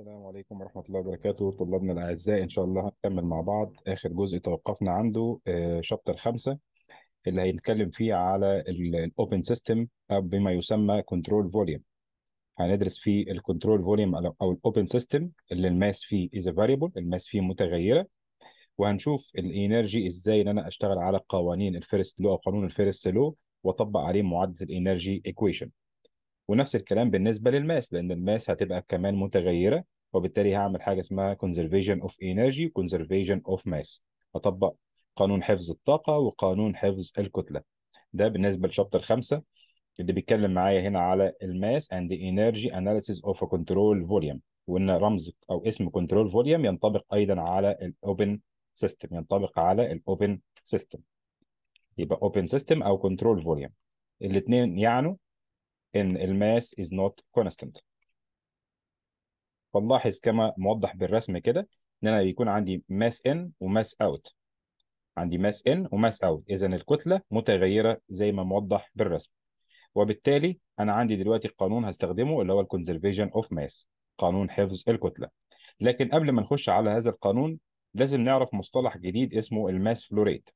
السلام عليكم ورحمة الله وبركاته طلابنا الأعزاء إن شاء الله هنكمل مع بعض آخر جزء توقفنا عنده آه، شابتر خمسة اللي هنتكلم فيه على الأوبن سيستم أو بما يسمى كنترول فوليوم هندرس فيه الكنترول فوليوم أو الأوبن سيستم اللي الماس فيه از فاريبل الماس فيه متغيرة وهنشوف الإنرجي إزاي إن أنا أشتغل على قوانين الفيرست لو أو قانون الفيرست لو وأطبق عليه معادلة الإنرجي إيكويشن ونفس الكلام بالنسبه للماس لان الماس هتبقى كمان متغيره وبالتالي هعمل حاجه اسمها conservation of energy conservation of mass هطبق قانون حفظ الطاقه وقانون حفظ الكتله ده بالنسبه لشابتر خمسه اللي بيتكلم معايا هنا على الماس اند انرجي of اوف كنترول فوليوم وان رمز او اسم كنترول فوليوم ينطبق ايضا على الاوبن سيستم ينطبق على الاوبن سيستم يبقى اوبن سيستم او كنترول فوليوم الاثنين يعنوا إن الماس از نوت كونستنت فنلاحظ كما موضح بالرسم كده إن أنا يكون عندي ماس إن وماس أوت عندي ماس إن وماس أوت إذا الكتلة متغيرة زي ما موضح بالرسم وبالتالي أنا عندي دلوقتي قانون هستخدمه اللي هو الكونزرفيشن أوف ماس قانون حفظ الكتلة لكن قبل ما نخش على هذا القانون لازم نعرف مصطلح جديد اسمه الماس فلوريت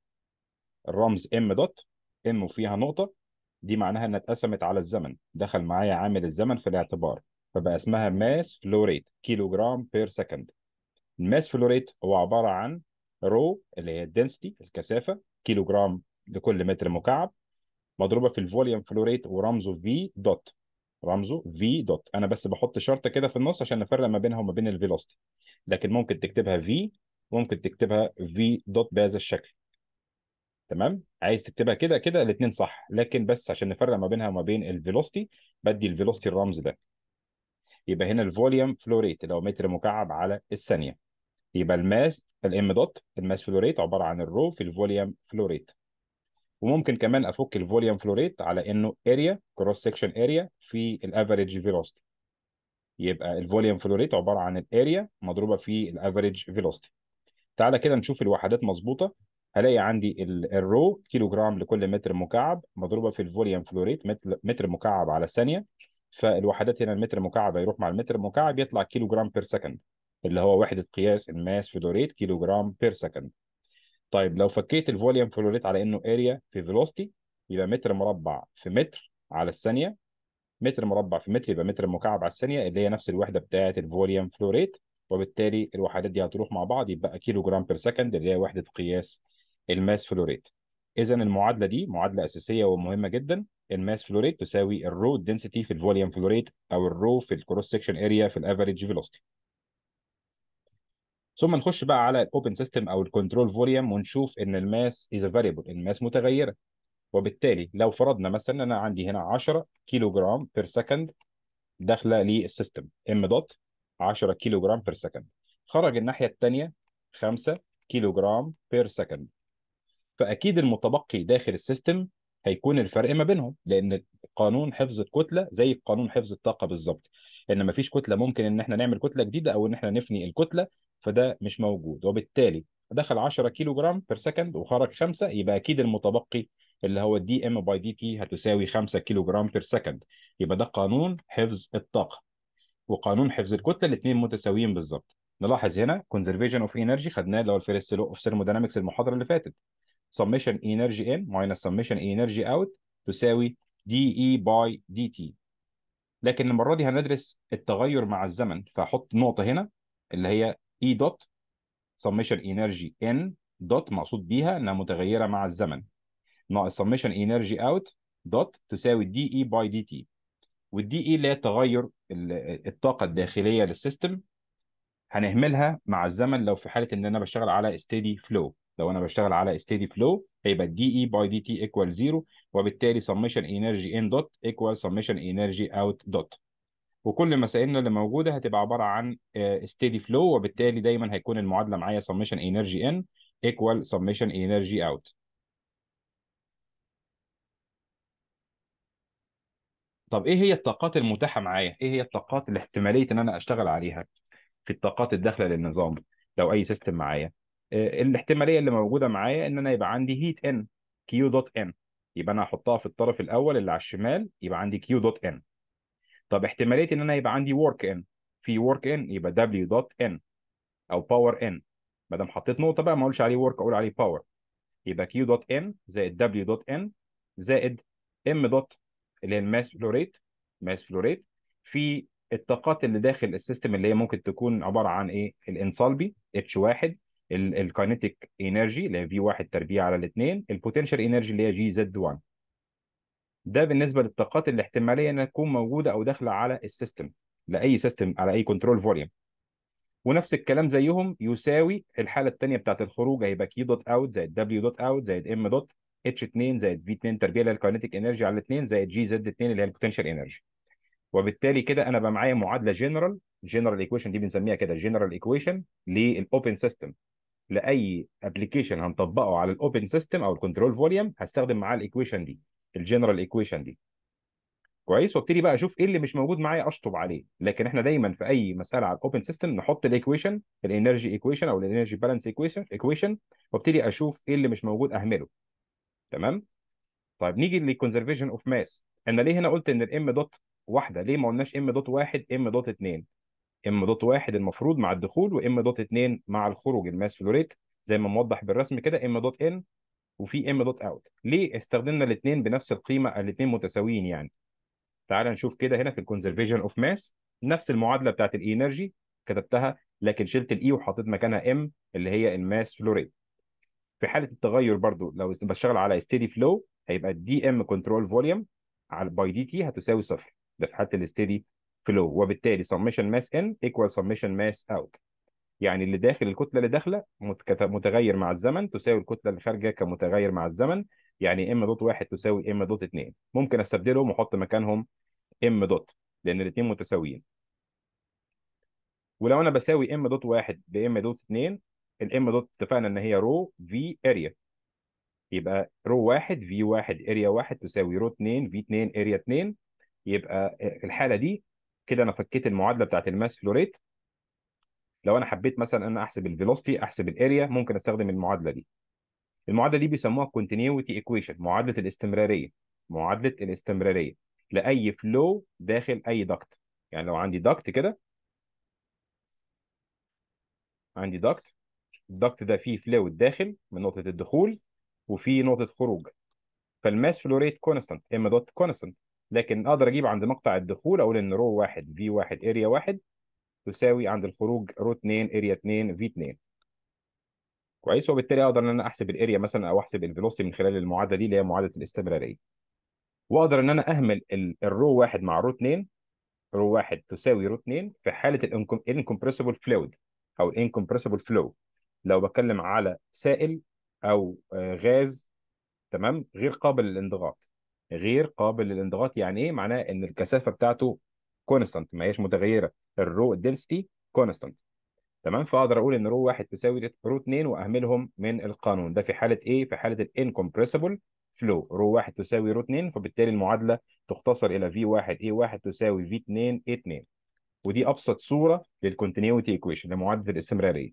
الرمز ام دوت ام وفيها نقطة دي معناها انها اتقسمت على الزمن دخل معايا عامل الزمن في الاعتبار فبقى اسمها ماس فلو ريت كيلو جرام بير سكند الماس فلو ريت هو عباره عن رو اللي هي الدنسيتي الكثافه كيلو جرام لكل متر مكعب مضروبه في الفوليوم فلو ريت ورمزه في دوت رمزه في دوت انا بس بحط شرطه كده في النص عشان نفرق ما بينها وما بين الفيلوستي لكن ممكن تكتبها في وممكن تكتبها في دوت بهذا الشكل تمام عايز تكتبها كده كده الاثنين صح لكن بس عشان نفرق ما بينها وما بين الفيلوستي بدي الفيلوستي الرمز ده يبقى هنا الفوليوم فلو ريت اللي هو متر مكعب على الثانيه يبقى الماس الام دوت الماس فلو ريت عباره عن الرو في الفوليوم فلو ريت وممكن كمان افك الفوليوم فلو ريت على انه اريا كروس سكشن اريا في الافريج فيلوستي يبقى الفوليوم فلو ريت عباره عن الاريا مضروبه في الافريج فيلوستي تعالى كده نشوف الوحدات مظبوطه هلاقي عندي الرو كيلو جرام لكل متر مكعب مضروبه في الفوليوم فلوريت متر مكعب على ثانيه فالوحدات هنا المتر مكعب هيروح مع المتر مكعب يطلع كيلو جرام بير سكند اللي هو وحده قياس الماس فلوريت كيلو جرام بير سكند طيب لو فكيت الفوليوم فلوريت على انه اريا في فيلوستي يبقى متر مربع في متر على الثانيه متر مربع في متر يبقى متر مكعب على الثانيه اللي هي نفس الوحده بتاعه الفوليوم فلوريت وبالتالي الوحدات دي هتروح مع بعض يبقى كيلو جرام بير سكند اللي هي وحده قياس الماس فلوريت اذا المعادله دي معادله اساسيه ومهمه جدا الماس فلوريت تساوي الرو دنسيتي في الفوليوم فلوريت او الرو في الكروس سكشن اريا في الافريج فيلوسيتي ثم نخش بقى على الاوبن سيستم او الكنترول فوليوم ونشوف ان الماس از فاريبل الماس متغيره وبالتالي لو فرضنا مثلا انا عندي هنا 10 كيلو جرام بير سكند داخله للسيستم ام دوت 10 كيلو جرام بير سكند خرج الناحيه الثانيه 5 كيلو جرام بير سكند فاكيد المتبقي داخل السيستم هيكون الفرق ما بينهم لان قانون حفظ الكتله زي قانون حفظ الطاقه بالظبط ان ما فيش كتله ممكن ان احنا نعمل كتله جديده او ان احنا نفني الكتله فده مش موجود وبالتالي دخل 10 كيلو جرام بير سكند وخرج 5 يبقى اكيد المتبقي اللي هو الدي ام باي دي تي هتساوي 5 كيلو جرام بير سكند يبقى ده قانون حفظ الطاقه وقانون حفظ الكتله الاثنين متساويين بالظبط نلاحظ هنا كونزرفيشن اوف انرجي خدناه اللي هو الفيرست لو اوف ثيرموداينامكس المحاضره اللي فاتت summation energy in minus summation energy out تساوي دي اي باي دي تي لكن المره دي هندرس التغير مع الزمن فحط نقطه هنا اللي هي اي e دوت summation energy in دوت مقصود بيها انها متغيره مع الزمن ناقص summation energy out دوت تساوي دي اي باي دي تي والدي اي اللي هي تغير الطاقه الداخليه للسيستم هنهملها مع الزمن لو في حاله ان انا بشتغل على steady flow لو انا بشتغل على ستيدي فلو هيبقى دي اي باي دي تي ايكوال زيرو وبالتالي سميشن انرجي ان دوت ايكوال سميشن انرجي اوت دوت وكل مسائلنا اللي موجوده هتبقى عباره عن ستيدي آه، فلو وبالتالي دايما هيكون المعادله معايا سميشن انرجي ان ايكوال سميشن انرجي اوت طب ايه هي الطاقات المتاحه معايا؟ ايه هي الطاقات اللي احتماليه ان انا اشتغل عليها في الطاقات الداخله للنظام لو اي سيستم معايا؟ آه، الاحتماليه اللي موجوده معايا ان انا يبقى عندي هيت ان كيو دوت ان يبقى انا هحطها في الطرف الاول اللي على الشمال يبقى عندي كيو دوت ان طب احتماليه ان انا يبقى عندي ورك ان في ورك ان يبقى دبليو دوت ان او باور ان ما دام حطيت نقطه بقى ما اقولش عليه ورك اقول عليه باور يبقى كيو دوت ان زائد دبليو دوت ان زائد ام دوت اللي هي الماس فلو ريت ماس فلو ريت في الطاقات اللي داخل السيستم اللي هي ممكن تكون عباره عن ايه الانصالبي اتش 1 الكاينتيك انرجي اللي هي في واحد تربيع على الاثنين البوتنشال انرجي اللي هي جي زد 1 ده بالنسبه للطاقات الاحتماليه انها تكون موجوده او داخله على السيستم لاي سيستم على اي كنترول فوليوم ونفس الكلام زيهم يساوي الحاله الثانيه بتاعت الخروج هيبقى كي دوت اوت زائد دبليو دوت اوت زائد ام دوت اتش 2 زائد في 2 تربيع اللي انرجي على الاثنين زائد جي زد 2 اللي هي البوتنشال انرجي وبالتالي كده انا بقى معايا معادله جنرال جنرال ايكويشن دي بنسميها كده جنرال ايكويشن للاوبن سيستم لاي ابلكيشن هنطبقه على الاوبن سيستم او الكنترول فوليوم هستخدم معاه الايكويشن دي الجنرال ايكويشن دي كويس وابتدي بقى اشوف ايه اللي مش موجود معايا اشطب عليه لكن احنا دايما في اي مساله على الاوبن سيستم نحط الايكويشن الانرجي ايكويشن او الانرجي بالانس ايكويشن ايكويشن وابتدي اشوف ايه اللي مش موجود اهمله تمام طيب نيجي للكونزرفيشن اوف ماس انا ليه هنا قلت ان الام دوت واحده ليه ما قلناش ام دوت واحد ام دوت اتنين ام دوت واحد المفروض مع الدخول وام دوت اتنين مع الخروج الماس فلوريت زي ما موضح بالرسم كده ام دوت ان وفي ام دوت اوت ليه استخدمنا الاثنين بنفس القيمه الاثنين متساويين يعني تعال نشوف كده هنا في الكونزرفيشن اوف ماس نفس المعادله بتاعت الانرجي كتبتها لكن شلت الاي e وحطيت مكانها ام اللي هي الماس فلوريت في حاله التغير برضو لو بشتغل على ستيدي فلو هيبقى دي ام كنترول فوليوم على باي دي تي هتساوي صفر ده في حاله الستيدي فلو وبالتالي سمشن ماس ان ايكوال سمشن ماس اوت يعني اللي داخل الكتله اللي داخله متغير مع الزمن تساوي الكتله اللي خارجه كمتغير مع الزمن يعني ام دوت واحد تساوي ام دوت اتنين ممكن استبدلهم واحط مكانهم ام دوت لان الاثنين متساويين ولو انا بساوي ام دوت واحد بام دوت اتنين الام دوت اتفقنا ان هي رو في اريا يبقى رو واحد في واحد اريا واحد تساوي رو اتنين في اتنين اريا اتنين يبقى آه، الحاله دي كده انا فكيت المعادله بتاعت الماس فلو ريت لو انا حبيت مثلا ان انا احسب الفيلوستي احسب الاريا ممكن استخدم المعادله دي المعادله دي بيسموها كونتينيوتي ايكويشن معادله الاستمراريه معادله الاستمراريه لاي فلو داخل اي دكت يعني لو عندي دكت كده عندي دكت الدكت ده فيه فلو داخل من نقطه الدخول وفيه نقطه خروج فالماس فلو ريت كونستانت ام دوت كونستانت لكن اقدر اجيب عند مقطع الدخول اقول ان رو 1 في 1 اريا 1 تساوي عند الخروج رو 2 اريا 2 في 2 كويس وبالتالي اقدر ان انا احسب الاريا مثلا او احسب الفيلوسيتي من خلال المعادله دي اللي هي معادله الاستمراريه واقدر ان انا اهمل الرو 1 مع رو 2 رو 1 تساوي رو 2 في حاله الانكمبريسبل فلويد او الانكمبريسبل فلو لو بتكلم على سائل او آه، غاز تمام غير قابل للانضغاط غير قابل للانضغاط يعني ايه معناه ان الكثافه بتاعته كونستانت ما هيش متغيره الرو دنسيتي كونستانت تمام فاقدر اقول ان رو 1 تساوي رو 2 واهملهم من القانون ده في حاله ايه في حاله الانكمبريسبل فلو رو 1 تساوي رو 2 فبالتالي المعادله تختصر الى في 1 اي 1 تساوي في 2 اي 2 ودي ابسط صوره للكونتينيوتي ايكويشن لمعادله الاستمراريه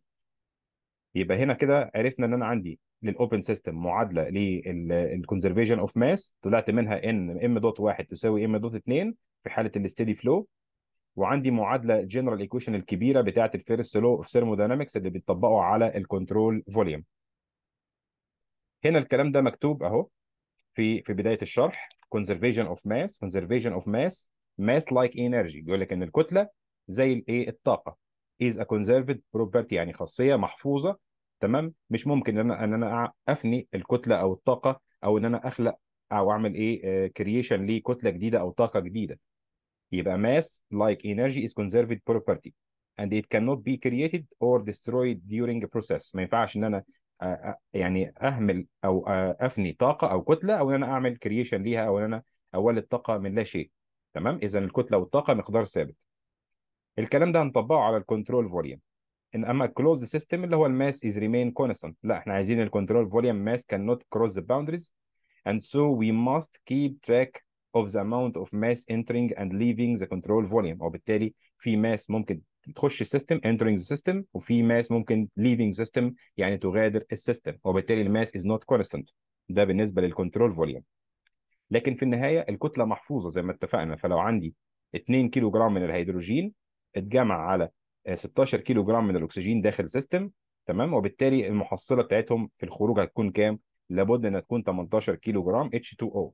يبقى هنا كده عرفنا ان انا عندي للاوبن سيستم معادله للكونزرفيشن اوف ماس طلعت منها ان ام دوت واحد تساوي ام دوت 2 في حاله الاستيدي فلو وعندي معادله جنرال ايكويشن الكبيره بتاعه الفيرست لو اوف ثيرموداينامكس اللي بيطبقوا على الكنترول فوليوم هنا الكلام ده مكتوب اهو في في بدايه الشرح conservation of mass conservation of mass mass like energy بيقول لك ان الكتله زي الايه الطاقه is a conserved property يعني خاصيه محفوظه تمام مش ممكن ان انا ان انا افني الكتله او الطاقه او ان انا اخلق او اعمل ايه كرييشن آه، لكتله جديده او طاقه جديده يبقى ماس لايك انرجي از كونزرفد بروبرتي اند ات كان نوت بي كرييتد اور ديسترويد ديورينج بروسيس ما ينفعش ان انا آه، آه، يعني اهمل او افني طاقه او كتله او ان انا اعمل كرييشن ليها او ان انا اولد طاقه من لا شيء تمام اذا الكتله والطاقه مقدار ثابت الكلام ده هنطبقه على الكنترول فوليوم ان اما كلوز سيستم اللي هو الماس از ريمين كونستانت لا احنا عايزين الكنترول فوليوم ماس كان نوت كروس ذا باوندريز and so we must keep track of the amount of mass entering and leaving the control volume وبالتالي في ماس ممكن تخش السيستم entering the system وفي ماس ممكن leaving the system يعني تغادر السيستم وبالتالي الماس is not constant ده بالنسبه للكنترول فوليوم لكن في النهايه الكتله محفوظه زي ما اتفقنا فلو عندي 2 كيلو جرام من الهيدروجين اتجمع على 16 آه، كيلو جرام من الاكسجين داخل السيستم تمام وبالتالي المحصله بتاعتهم في الخروج هتكون كام؟ لابد انها تكون 18 كيلو جرام H2O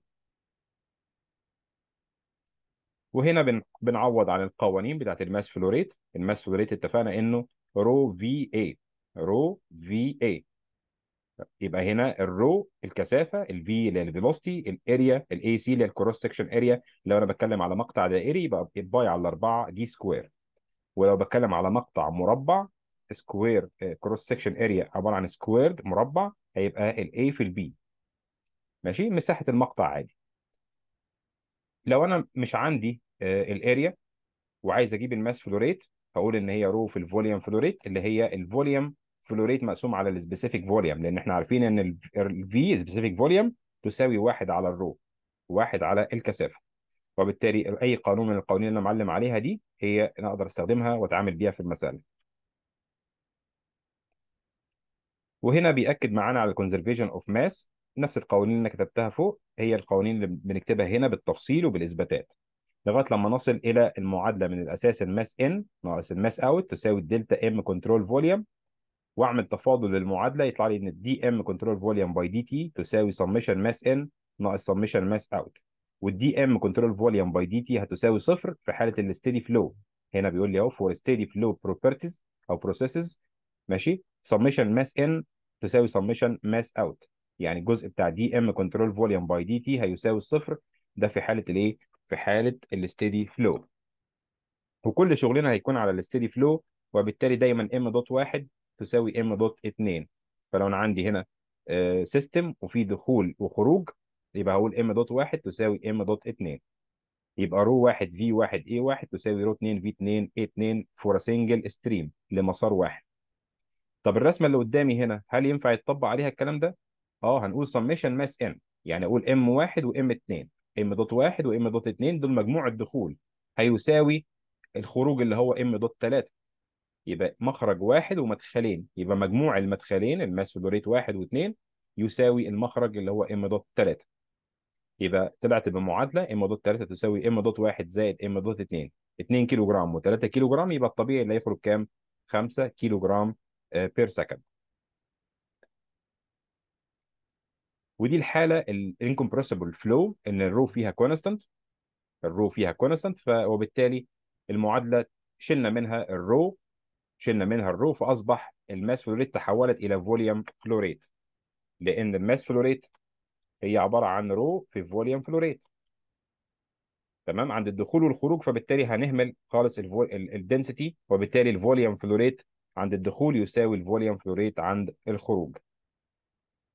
وهنا بنعوض عن القوانين بتاعت الماس فلوريت الماس فلوريت اتفقنا انه رو في اي رو في اي يبقى هنا الرو الكثافه الفي اللي هي الفيلوستي الاريا الاي سي اللي هي الكروس سكشن اريا لو انا بتكلم على مقطع دائري يبقى باي على 4 دي سكوير ولو بتكلم على مقطع مربع سكوير كروس سكشن اريا عباره عن سكويرد مربع هيبقى الاي في البي ماشي مساحه المقطع عادي لو انا مش عندي آه، الاريا وعايز اجيب الماس فلوريت هقول ان هي رو في الفوليوم فلوريت اللي هي الفوليوم فلوريت مقسوم على السبيسيفيك فوليوم لان احنا عارفين ان الفي سبيسيفيك فوليوم تساوي واحد على الرو واحد على الكثافه وبالتالي اي قانون من القوانين اللي انا معلم عليها دي هي انا اقدر استخدمها واتعامل بيها في المساله وهنا بيأكد معانا على الكونزرفيشن اوف ماس نفس القوانين اللي كتبتها فوق هي القوانين اللي بنكتبها هنا بالتفصيل وبالاثباتات لغايه لما نصل الى المعادله من الاساس الماس ان ناقص الماس اوت تساوي الدلتا ام كنترول فوليوم واعمل تفاضل للمعادله يطلع لي ان الدي ام كنترول فوليوم باي دي تي تساوي سمشن ماس ان ناقص سمشن ماس اوت والدي ام كنترول فوليوم باي دي تي هتساوي صفر في حاله الاستيدي فلو هنا بيقول لي اهو فور ستيدي فلو بروبرتيز او بروسيسز ماشي سميشن ماس ان تساوي سميشن ماس اوت يعني الجزء بتاع دي ام كنترول فوليوم باي دي تي هيساوي الصفر ده في حاله الايه في حاله الاستيدي فلو وكل شغلنا هيكون على الاستيدي فلو وبالتالي دايما ام دوت واحد تساوي ام دوت 2 فلو انا عندي هنا سيستم آه، وفي دخول وخروج يبقى هقول ام دوت واحد تساوي ام دوت اتنين يبقى رو واحد في واحد اي واحد تساوي رو اتنين في اتنين اي اتنين فور سنجل ستريم لمسار واحد طب الرسمه اللي قدامي هنا هل ينفع يتطبق عليها الكلام ده؟ اه هنقول سميشن ماس ام يعني اقول ام واحد وام اتنين ام دوت واحد وام دوت اتنين دول مجموع الدخول هيساوي الخروج اللي هو ام دوت تلاته يبقى مخرج واحد ومدخلين يبقى مجموع المدخلين الماس فلوريت واحد واثنين يساوي المخرج اللي هو ام دوت 3 يبقى طلعت بمعادله اما دوت 3 تساوي اما دوت 1 زائد اما دوت 2 2 كيلو جرام و3 كيلو جرام يبقى الطبيعي اللي هيخرج كام 5 كيلو جرام بير سكند ودي الحاله الانكمبرسبل فلو ان الرو فيها كونستنت الرو فيها كونستنت وبالتالي المعادله شلنا منها الرو شلنا منها الرو فاصبح الماس فلوريت تحولت الى فوليوم فلوريت لان الماس فلوريت هي عباره عن رو في فوليوم فلوريت تمام عند الدخول والخروج فبالتالي هنهمل خالص الدنسيتي وبالتالي الفوليوم ريت عند الدخول يساوي الفوليوم ريت عند الخروج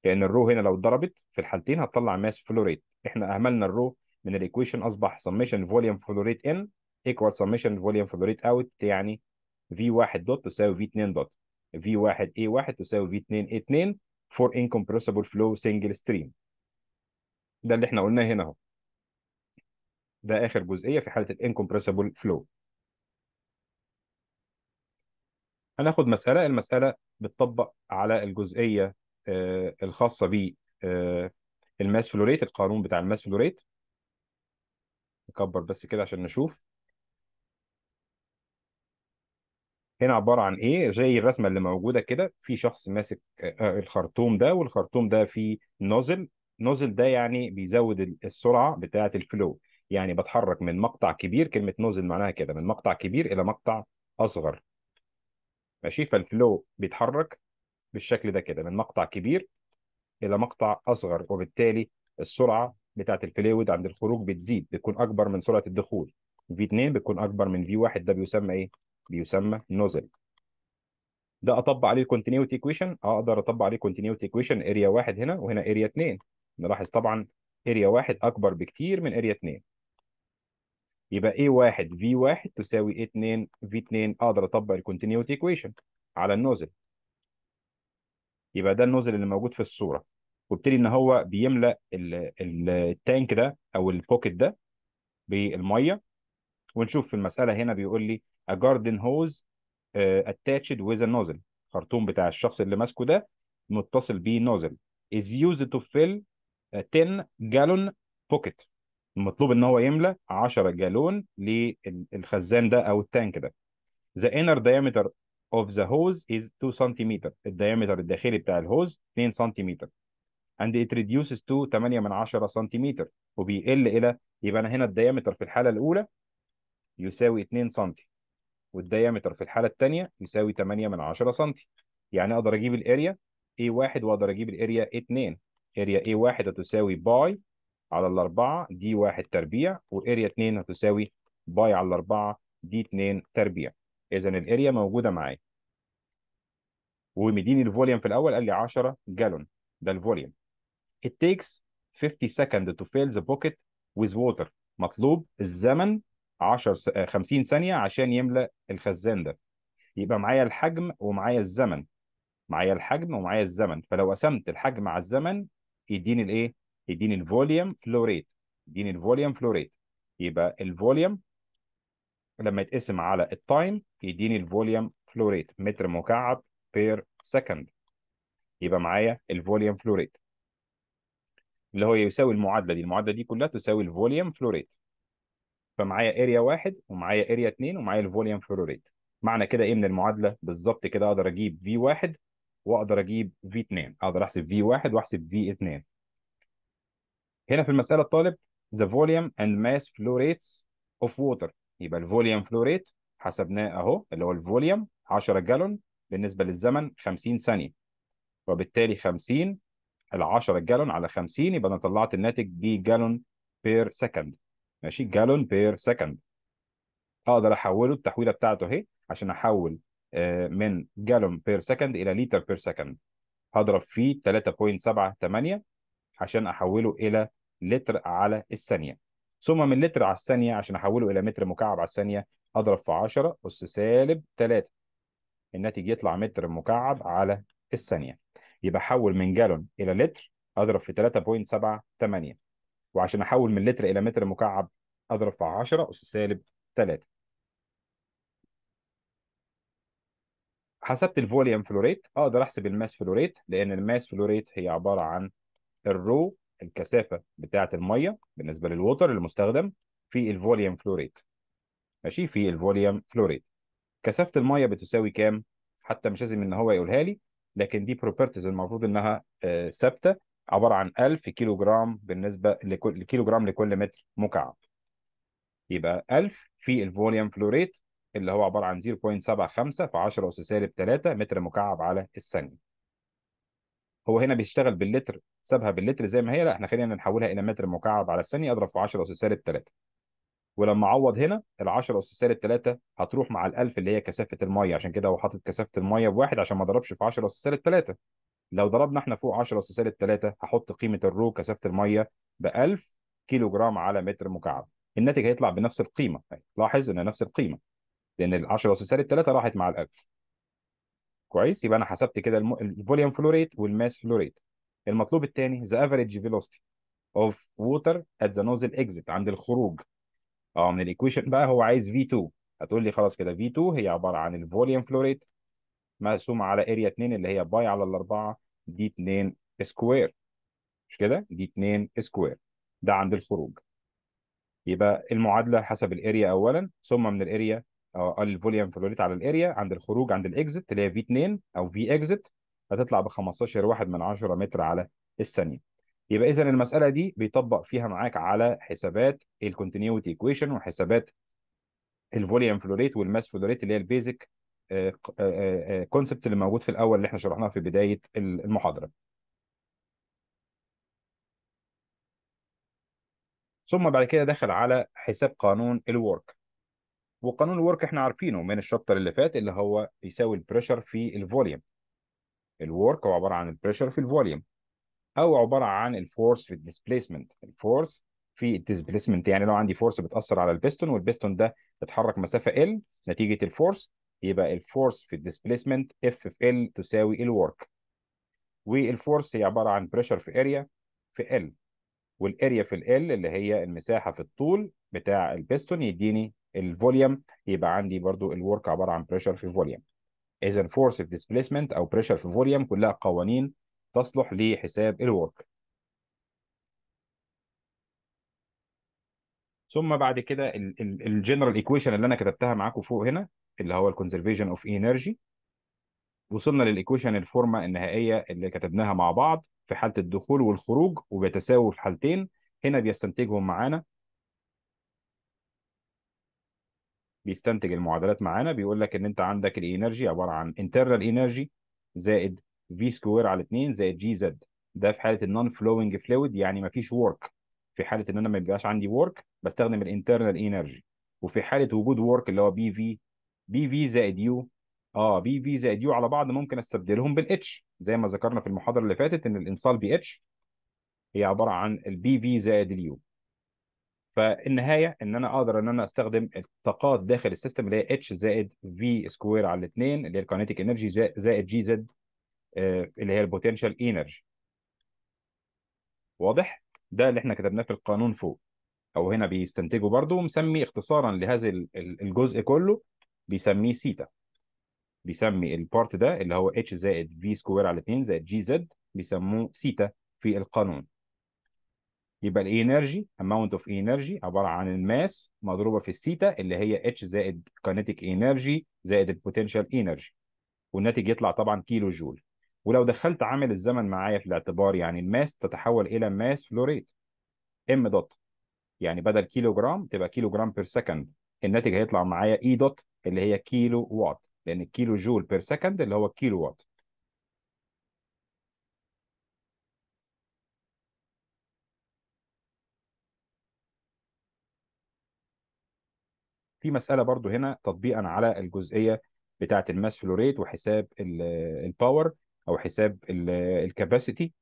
لان الرو هنا لو اتضربت في الحالتين هتطلع ماس ريت احنا اهملنا الرو من الايكويشن اصبح سميشن فوليوم ريت ان ايكوال سميشن فوليوم ريت اوت يعني في 1 دوت تساوي في 2 دوت في 1 اي 1 تساوي في 2 اي 2 for incompressible flow single stream ده اللي احنا قلناه هنا اهو ده اخر جزئيه في حاله الانكمبريسبل فلو هناخد مساله المساله بتطبق على الجزئيه آه، الخاصه ب آه، الماس فلوريت القانون بتاع الماس فلوريت نكبر بس كده عشان نشوف هنا عباره عن ايه زي الرسمه اللي موجوده كده في شخص ماسك آه، الخرطوم ده والخرطوم ده فيه نوزل نوزل ده يعني بيزود السرعه بتاعه الفلو يعني بتحرك من مقطع كبير كلمه نوزل معناها كده من مقطع كبير الى مقطع اصغر ماشي فالفلو بيتحرك بالشكل ده كده من مقطع كبير الى مقطع اصغر وبالتالي السرعه بتاعه الفلويد عند الخروج بتزيد بتكون اكبر من سرعه الدخول في 2 بتكون اكبر من في 1 ده بيسمى ايه بيسمى نوزل ده اطبق عليه الكونتينيوتي ايكويشن اقدر اطبق عليه كونتينيوتي ايكويشن اريا واحد هنا وهنا اريا 2 نلاحظ طبعا اريا واحد اكبر بكتير من اريا اتنين يبقى A1 V1 تساوي A2 V2 اقدر اطبق الكونتينيوتي ايكويشن على النوزل يبقى ده النوزل اللي موجود في الصوره وابتدي ان هو بيملا التانك ده او البوكيت ده بالميه ونشوف في المساله هنا بيقول لي a garden hose آه، attached with a nozzle الخرطوم بتاع الشخص اللي ماسكه ده متصل بيه نوزل is used to fill 10 جالون بوكيت المطلوب ان هو يملى 10 جالون للخزان ده او التانك ده the inner diameter of the hose is 2 cm الديامتر الداخلي بتاع الهوز 2 cm and it reduces to 8 من 10 سم وبيقل الى يبقى انا هنا الديامتر في الحاله الاولى يساوي 2 cm والديامتر في الحاله الثانيه يساوي 8 من 10 سم يعني اقدر اجيب الاريا A1 واقدر اجيب الاريا 2 اريا A واحد هتساوي باي على الأربعة دي واحد تربيع واريا اتنين هتساوي باي على الأربعة دي اتنين تربيع إذا الاريا موجودة معايا ومديني الفوليوم في الأول قال لي 10 جالون ده الفوليوم It takes 50 second to fill the bucket with water مطلوب الزمن 10 س... 50 آه، ثانية عشان يملأ الخزان ده يبقى معايا الحجم ومعايا الزمن معايا الحجم ومعايا الزمن فلو قسمت الحجم على الزمن يديني الايه؟ يديني الفوليوم فلو ريت يديني الفوليوم فلو ريت يبقى الفوليوم لما يتقسم على التايم يديني الفوليوم فلو ريت متر مكعب بير سكند يبقى معايا الفوليوم فلو ريت اللي هو يساوي المعادله دي المعادله دي كلها تساوي الفوليوم فلو ريت فمعايا اريا واحد ومعايا اريا اتنين ومعايا الفوليوم فلو ريت معنى كده ايه من المعادله بالظبط كده اقدر اجيب في واحد واقدر اجيب في 2 اقدر احسب في 1 واحسب في 2 هنا في المساله الطالب the volume and mass flow rates of water يبقى الفوليوم فلو ريت حسبناه اهو اللي هو الفوليوم 10 جالون بالنسبه للزمن 50 ثانيه وبالتالي 50 ال 10 جالون على 50 يبقى انا طلعت الناتج دي جالون بير سكند ماشي جالون بير سكند اقدر احوله التحويله بتاعته اهي عشان احول آه، من جالون بير سكند الى لتر بير سكند هضرب فيه 3.78 عشان احوله الى لتر على الثانيه ثم من لتر على الثانيه عشان احوله الى متر مكعب على الثانيه اضرب في 10 اس سالب 3 الناتج يطلع متر مكعب على الثانيه يبقى احول من جالون الى لتر اضرب في 3.78 وعشان احول من لتر الى متر مكعب اضرب في 10 اس سالب 3 حسبت الفوليوم فلوريت اقدر احسب الماس فلوريت لان الماس فلوريت هي عباره عن الرو الكثافه بتاعه الميه بالنسبه للووتر المستخدم في الفوليوم فلوريت ماشي في الفوليوم فلوريت كثافه الميه بتساوي كام حتى مش لازم ان هو يقولها لي لكن دي بروبرتيز المفروض انها آه، ثابته عباره عن 1000 كيلو جرام بالنسبه لكل كيلو جرام لكل متر مكعب يبقى 1000 في الفوليوم فلوريت اللي هو عباره عن 0.75 في 10 اس سالب 3 متر مكعب على الثانيه هو هنا بيشتغل باللتر سابها باللتر زي ما هي لا احنا خلينا نحولها الى متر مكعب على الثانيه اضرب في 10 اس سالب 3 ولما اعوض هنا ال 10 اس سالب 3 هتروح مع ال 1000 اللي هي كثافه الميه عشان كده هو حاطط كثافه الميه بواحد عشان ما اضربش في 10 اس سالب 3 لو ضربنا احنا فوق 10 اس سالب 3 هحط قيمه الرو كثافه الميه ب 1000 كيلو جرام على متر مكعب الناتج هيطلع بنفس القيمه طيب، لاحظ ان نفس القيمه لان ال 10 سالب الثلاثه راحت مع ال 1000 كويس يبقى انا حسبت كده الفوليوم فلو ريت والماس فلو ريت المطلوب الثاني ذا افريج فيلوستي اوف ووتر ات ذا نوزل اكزيت عند الخروج اه من الايكويشن بقى هو عايز V2 هتقول لي خلاص كده V2 هي عباره عن الفوليوم فلو ريت مقسوم على اريا 2 اللي هي باي على الاربعه دي 2 سكوير مش كده دي 2 سكوير ده عند الخروج يبقى المعادله حسب الاريا اولا ثم من الاريا اه الفوليوم فلوريت على الاريا عند الخروج عند الاكزت اللي هي في 2 او في اكزت هتطلع ب 15.1 من متر على الثانيه يبقى اذا المساله دي بيطبق فيها معاك على حسابات الكونتينيوتي ايكويشن وحسابات الفوليوم فلوريت والماس فلوريت اللي هي البيزك كونسبت آه، آه، آه، اللي موجود في الاول اللي احنا شرحناها في بدايه المحاضره ثم بعد كده دخل على حساب قانون الورك وقانون الورك احنا عارفينه من الشابتر اللي فات اللي هو يساوي البريشر في الفوليوم الورك هو عباره عن البريشر في الفوليوم او عباره عن الفورس في الديسبيسمنت الفورس في الديسبيسمنت يعني لو عندي فورس بتاثر على البيستون والبيستون ده اتحرك مسافه ال نتيجه الفورس يبقى الفورس في الديسبيسمنت اف في ال تساوي الورك والفورس هي عباره عن بريشر في اريا في ال والاريا في ال اللي هي المساحه في الطول بتاع البيستون يديني الفوليوم يبقى عندي برضو الورك عباره عن بريشر في فوليوم اذا فورس في ديسبيسمنت او بريشر في فوليوم كلها قوانين تصلح لحساب الورك ثم بعد كده الجنرال ايكويشن اللي انا كتبتها معاكم فوق هنا اللي هو الكونزرفيشن اوف انرجي وصلنا للايكويشن الفورما النهائيه اللي كتبناها مع بعض في حاله الدخول والخروج وبيتساووا في حالتين هنا بيستنتجهم معانا بيستنتج المعادلات معانا بيقول لك ان انت عندك الانرجي عباره عن انترنال انرجي زائد في سكوير على 2 زائد جي زد ده في حاله النون فلوينج فلويد يعني ما فيش ورك في حاله ان انا ما بيبقاش عندي ورك بستخدم الانترنال انرجي وفي حاله وجود ورك اللي هو بي في بي في زائد يو اه بي في زائد يو على بعض ممكن استبدلهم بالاتش زي ما ذكرنا في المحاضره اللي فاتت ان الانصال بي اتش هي عباره عن البي في زائد اليو فالنهايه ان انا اقدر ان انا استخدم الطاقات داخل السيستم اللي هي اتش زائد في سكوير على الاثنين اللي هي الكاينتيك انرجي زائد جي زد آه، اللي هي البوتنشال انرجي واضح ده اللي احنا كتبناه في القانون فوق او هنا بيستنتجه برضه مسمي اختصارا لهذا الجزء كله بيسميه سيتا بيسمي البارت ده اللي هو اتش زائد في سكوير على 2 زائد جي زد بيسموه سيتا في القانون يبقى الانرجي اماونت اوف انرجي عباره عن الماس مضروبه في الثيتا اللي هي اتش زائد كانيتيك انرجي زائد البوتنشال انرجي والناتج يطلع طبعا كيلو جول ولو دخلت عامل الزمن معايا في الاعتبار يعني الماس تتحول الى ماس فلوريت ام دوت يعني بدل كيلو جرام تبقى كيلو جرام بير سكند الناتج هيطلع معايا اي e دوت اللي هي كيلو وات لان الكيلو جول بير سكند اللي هو كيلو وات في مساله برضو هنا تطبيقا على الجزئيه بتاعه الماس فلو ريت وحساب الباور او حساب الكاباسيتي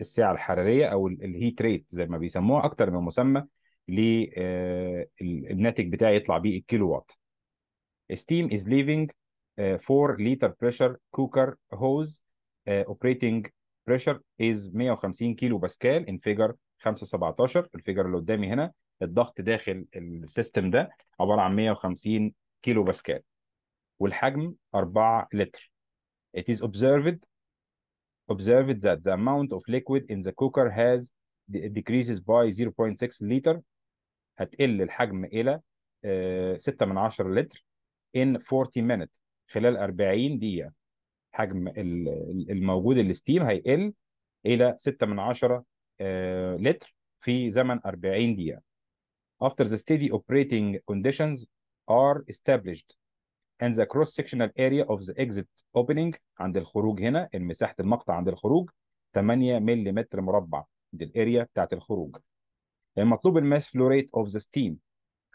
السعه الحراريه او الهيت ريت زي ما بيسموها اكتر من مسمى للناتج آه بتاعي يطلع بيه الكيلو وات steam is leaving 4 آه liter pressure cooker hose آه operating pressure is 150 كيلو باسكال in figure 517 الفيجر اللي قدامي هنا الضغط داخل السيستم ده عباره عن 150 كيلو باسكال والحجم 4 لتر It is observed observed that the amount of liquid in the cooker has decreases by 0.6 liter هتقل الحجم إلى 6 آه، من 10 لتر in 40 minutes خلال 40 دقيقة حجم الموجود الستيم هيقل إلى 6 من 10 آه، لتر في زمن 40 دقيقة after the steady operating conditions are established and the cross-sectional area of the exit opening عند الخروج هنا يعني مساحة المقطع عند الخروج 8 ملم مربع دي الاريا بتاعت الخروج المطلوب يعني الماس فلو ريت اوف ذا ستيم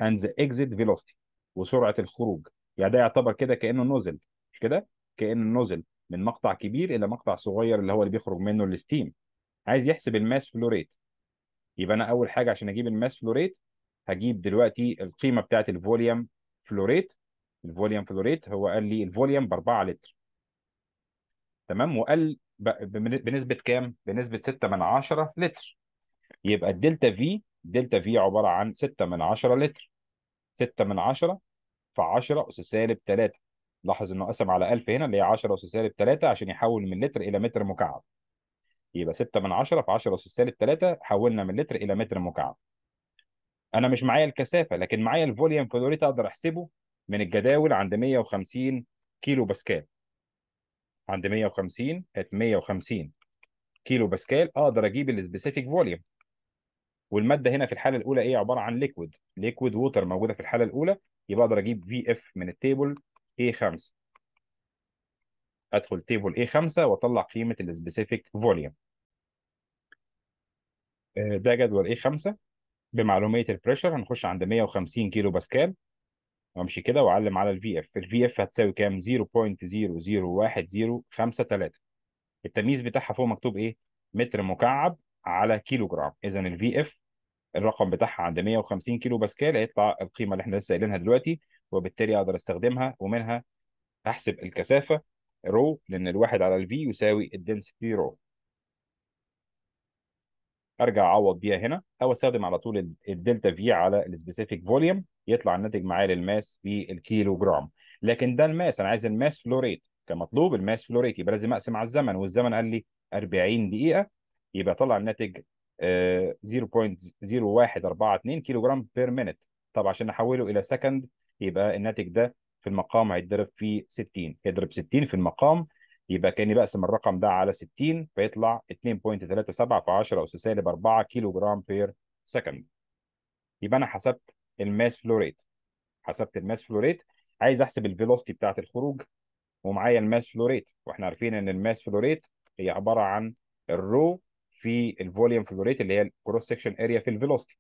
اند ذا اكزيت فيلوسيتي وسرعه الخروج يعني ده يعتبر كده كانه نوزل مش كده كانه نوزل من مقطع كبير الى مقطع صغير اللي هو اللي بيخرج منه الستيم عايز يحسب الماس فلو ريت يبقى انا اول حاجه عشان اجيب الماس فلو ريت هجيب دلوقتي القيمه بتاعت الفوليوم فلوريت الفوليوم فلوريت هو قال لي الفوليوم ب 4 لتر تمام وقال بنسبه كام؟ بنسبه 6 من 10 لتر يبقى الدلتا في دلتا في عباره عن 6 من 10 لتر 6 من 10 في 10 اس سالب 3 لاحظ انه قسم على 1000 هنا اللي هي 10 اس سالب 3 عشان يحول من لتر الى متر مكعب يبقى 6 من 10 في 10 اس سالب 3 حولنا من لتر الى متر مكعب انا مش معايا الكثافه لكن معايا الفوليوم فلوريت اقدر احسبه من الجداول عند 150 كيلو باسكال عند 150 150 كيلو باسكال اقدر اجيب السبيسيفيك فوليوم والماده هنا في الحاله الاولى ايه عباره عن ليكويد ليكويد ووتر موجوده في الحاله الاولى يبقى اقدر اجيب في اف من التيبل A5 ادخل تيبل A5 واطلع قيمه السبيسيفيك فوليوم آه، ده جدول A5 بمعلوميه البريشر هنخش عند 150 كيلو باسكال وامشي كده واعلم على الفي اف الفي اف هتساوي كام 0.0010053 التمييز بتاعها فوق مكتوب ايه متر مكعب على كيلو جرام اذا الفي اف الرقم بتاعها عند 150 كيلو باسكال هيطلع القيمه اللي احنا لسه قايلينها دلوقتي وبالتالي اقدر استخدمها ومنها احسب الكثافه رو لان الواحد على الفي يساوي الدنسيتي رو ارجع اعوض بيها هنا او استخدم على طول الدلتا في على السبيسيفيك فوليوم يطلع الناتج معايا للماس في الكيلو جرام لكن ده الماس انا عايز الماس فلو ريت كان مطلوب الماس فلو ريت يبقى لازم اقسم على الزمن والزمن قال لي 40 دقيقه يبقى طلع الناتج 0.0142 كيلو جرام بير مينت طب عشان نحوله الى سكند يبقى الناتج ده في المقام هيتضرب في 60 هيضرب 60 في المقام يبقى كاني بقسم الرقم ده على 60 فيطلع 2.37 في 10 أس سالب 4 كيلو جرام بير سكند يبقى أنا حسبت الماس فلو ريت حسبت الماس فلو ريت عايز أحسب الفيلوستي بتاعة الخروج ومعايا الماس فلو ريت واحنا عارفين ان الماس فلو ريت هي عباره عن الرو في الفوليوم فلو ريت اللي هي الكروس سكشن اريا في الفيلوستي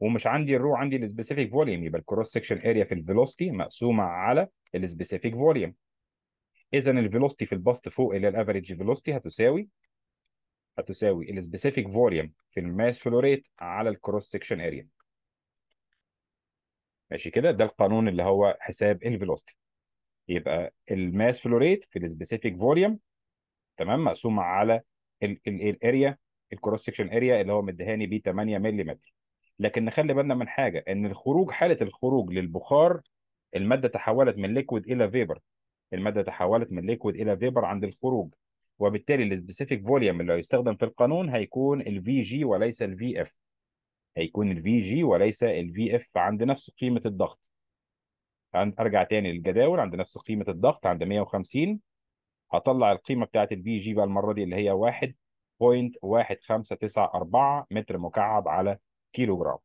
ومش عندي الرو عندي السبيسيفيك فوليوم يبقى الكروس سكشن اريا في الفيلوستي مقسومه على السبيسيفيك فوليوم اذا الفيلوستي في البسط فوق اللي هي الافريج فيلوستي هتساوي هتساوي السبيسيفيك فوليوم في الماس فلوريت على الكروس سكشن اريا ماشي كده ده القانون اللي هو حساب الفيلوستي يبقى الماس فلوريت في السبيسيفيك فوليوم تمام مقسوم على الاريا الكروس سكشن اريا اللي هو مدهاني ب 8 ملم لكن نخلي بالنا من حاجه ان الخروج حاله الخروج للبخار الماده تحولت من ليكويد الى فيبر المادة تحولت من ليكويد إلى فيبر عند الخروج وبالتالي السبيسيفيك فوليوم اللي هيستخدم في القانون هيكون الفي جي وليس الفي اف هيكون الفي جي وليس الفي اف عند نفس قيمة الضغط ارجع تاني للجداول عند نفس قيمة الضغط عند 150 هطلع القيمة بتاعت الفي جي بقى المرة دي اللي هي 1.1594 متر مكعب على كيلو جرام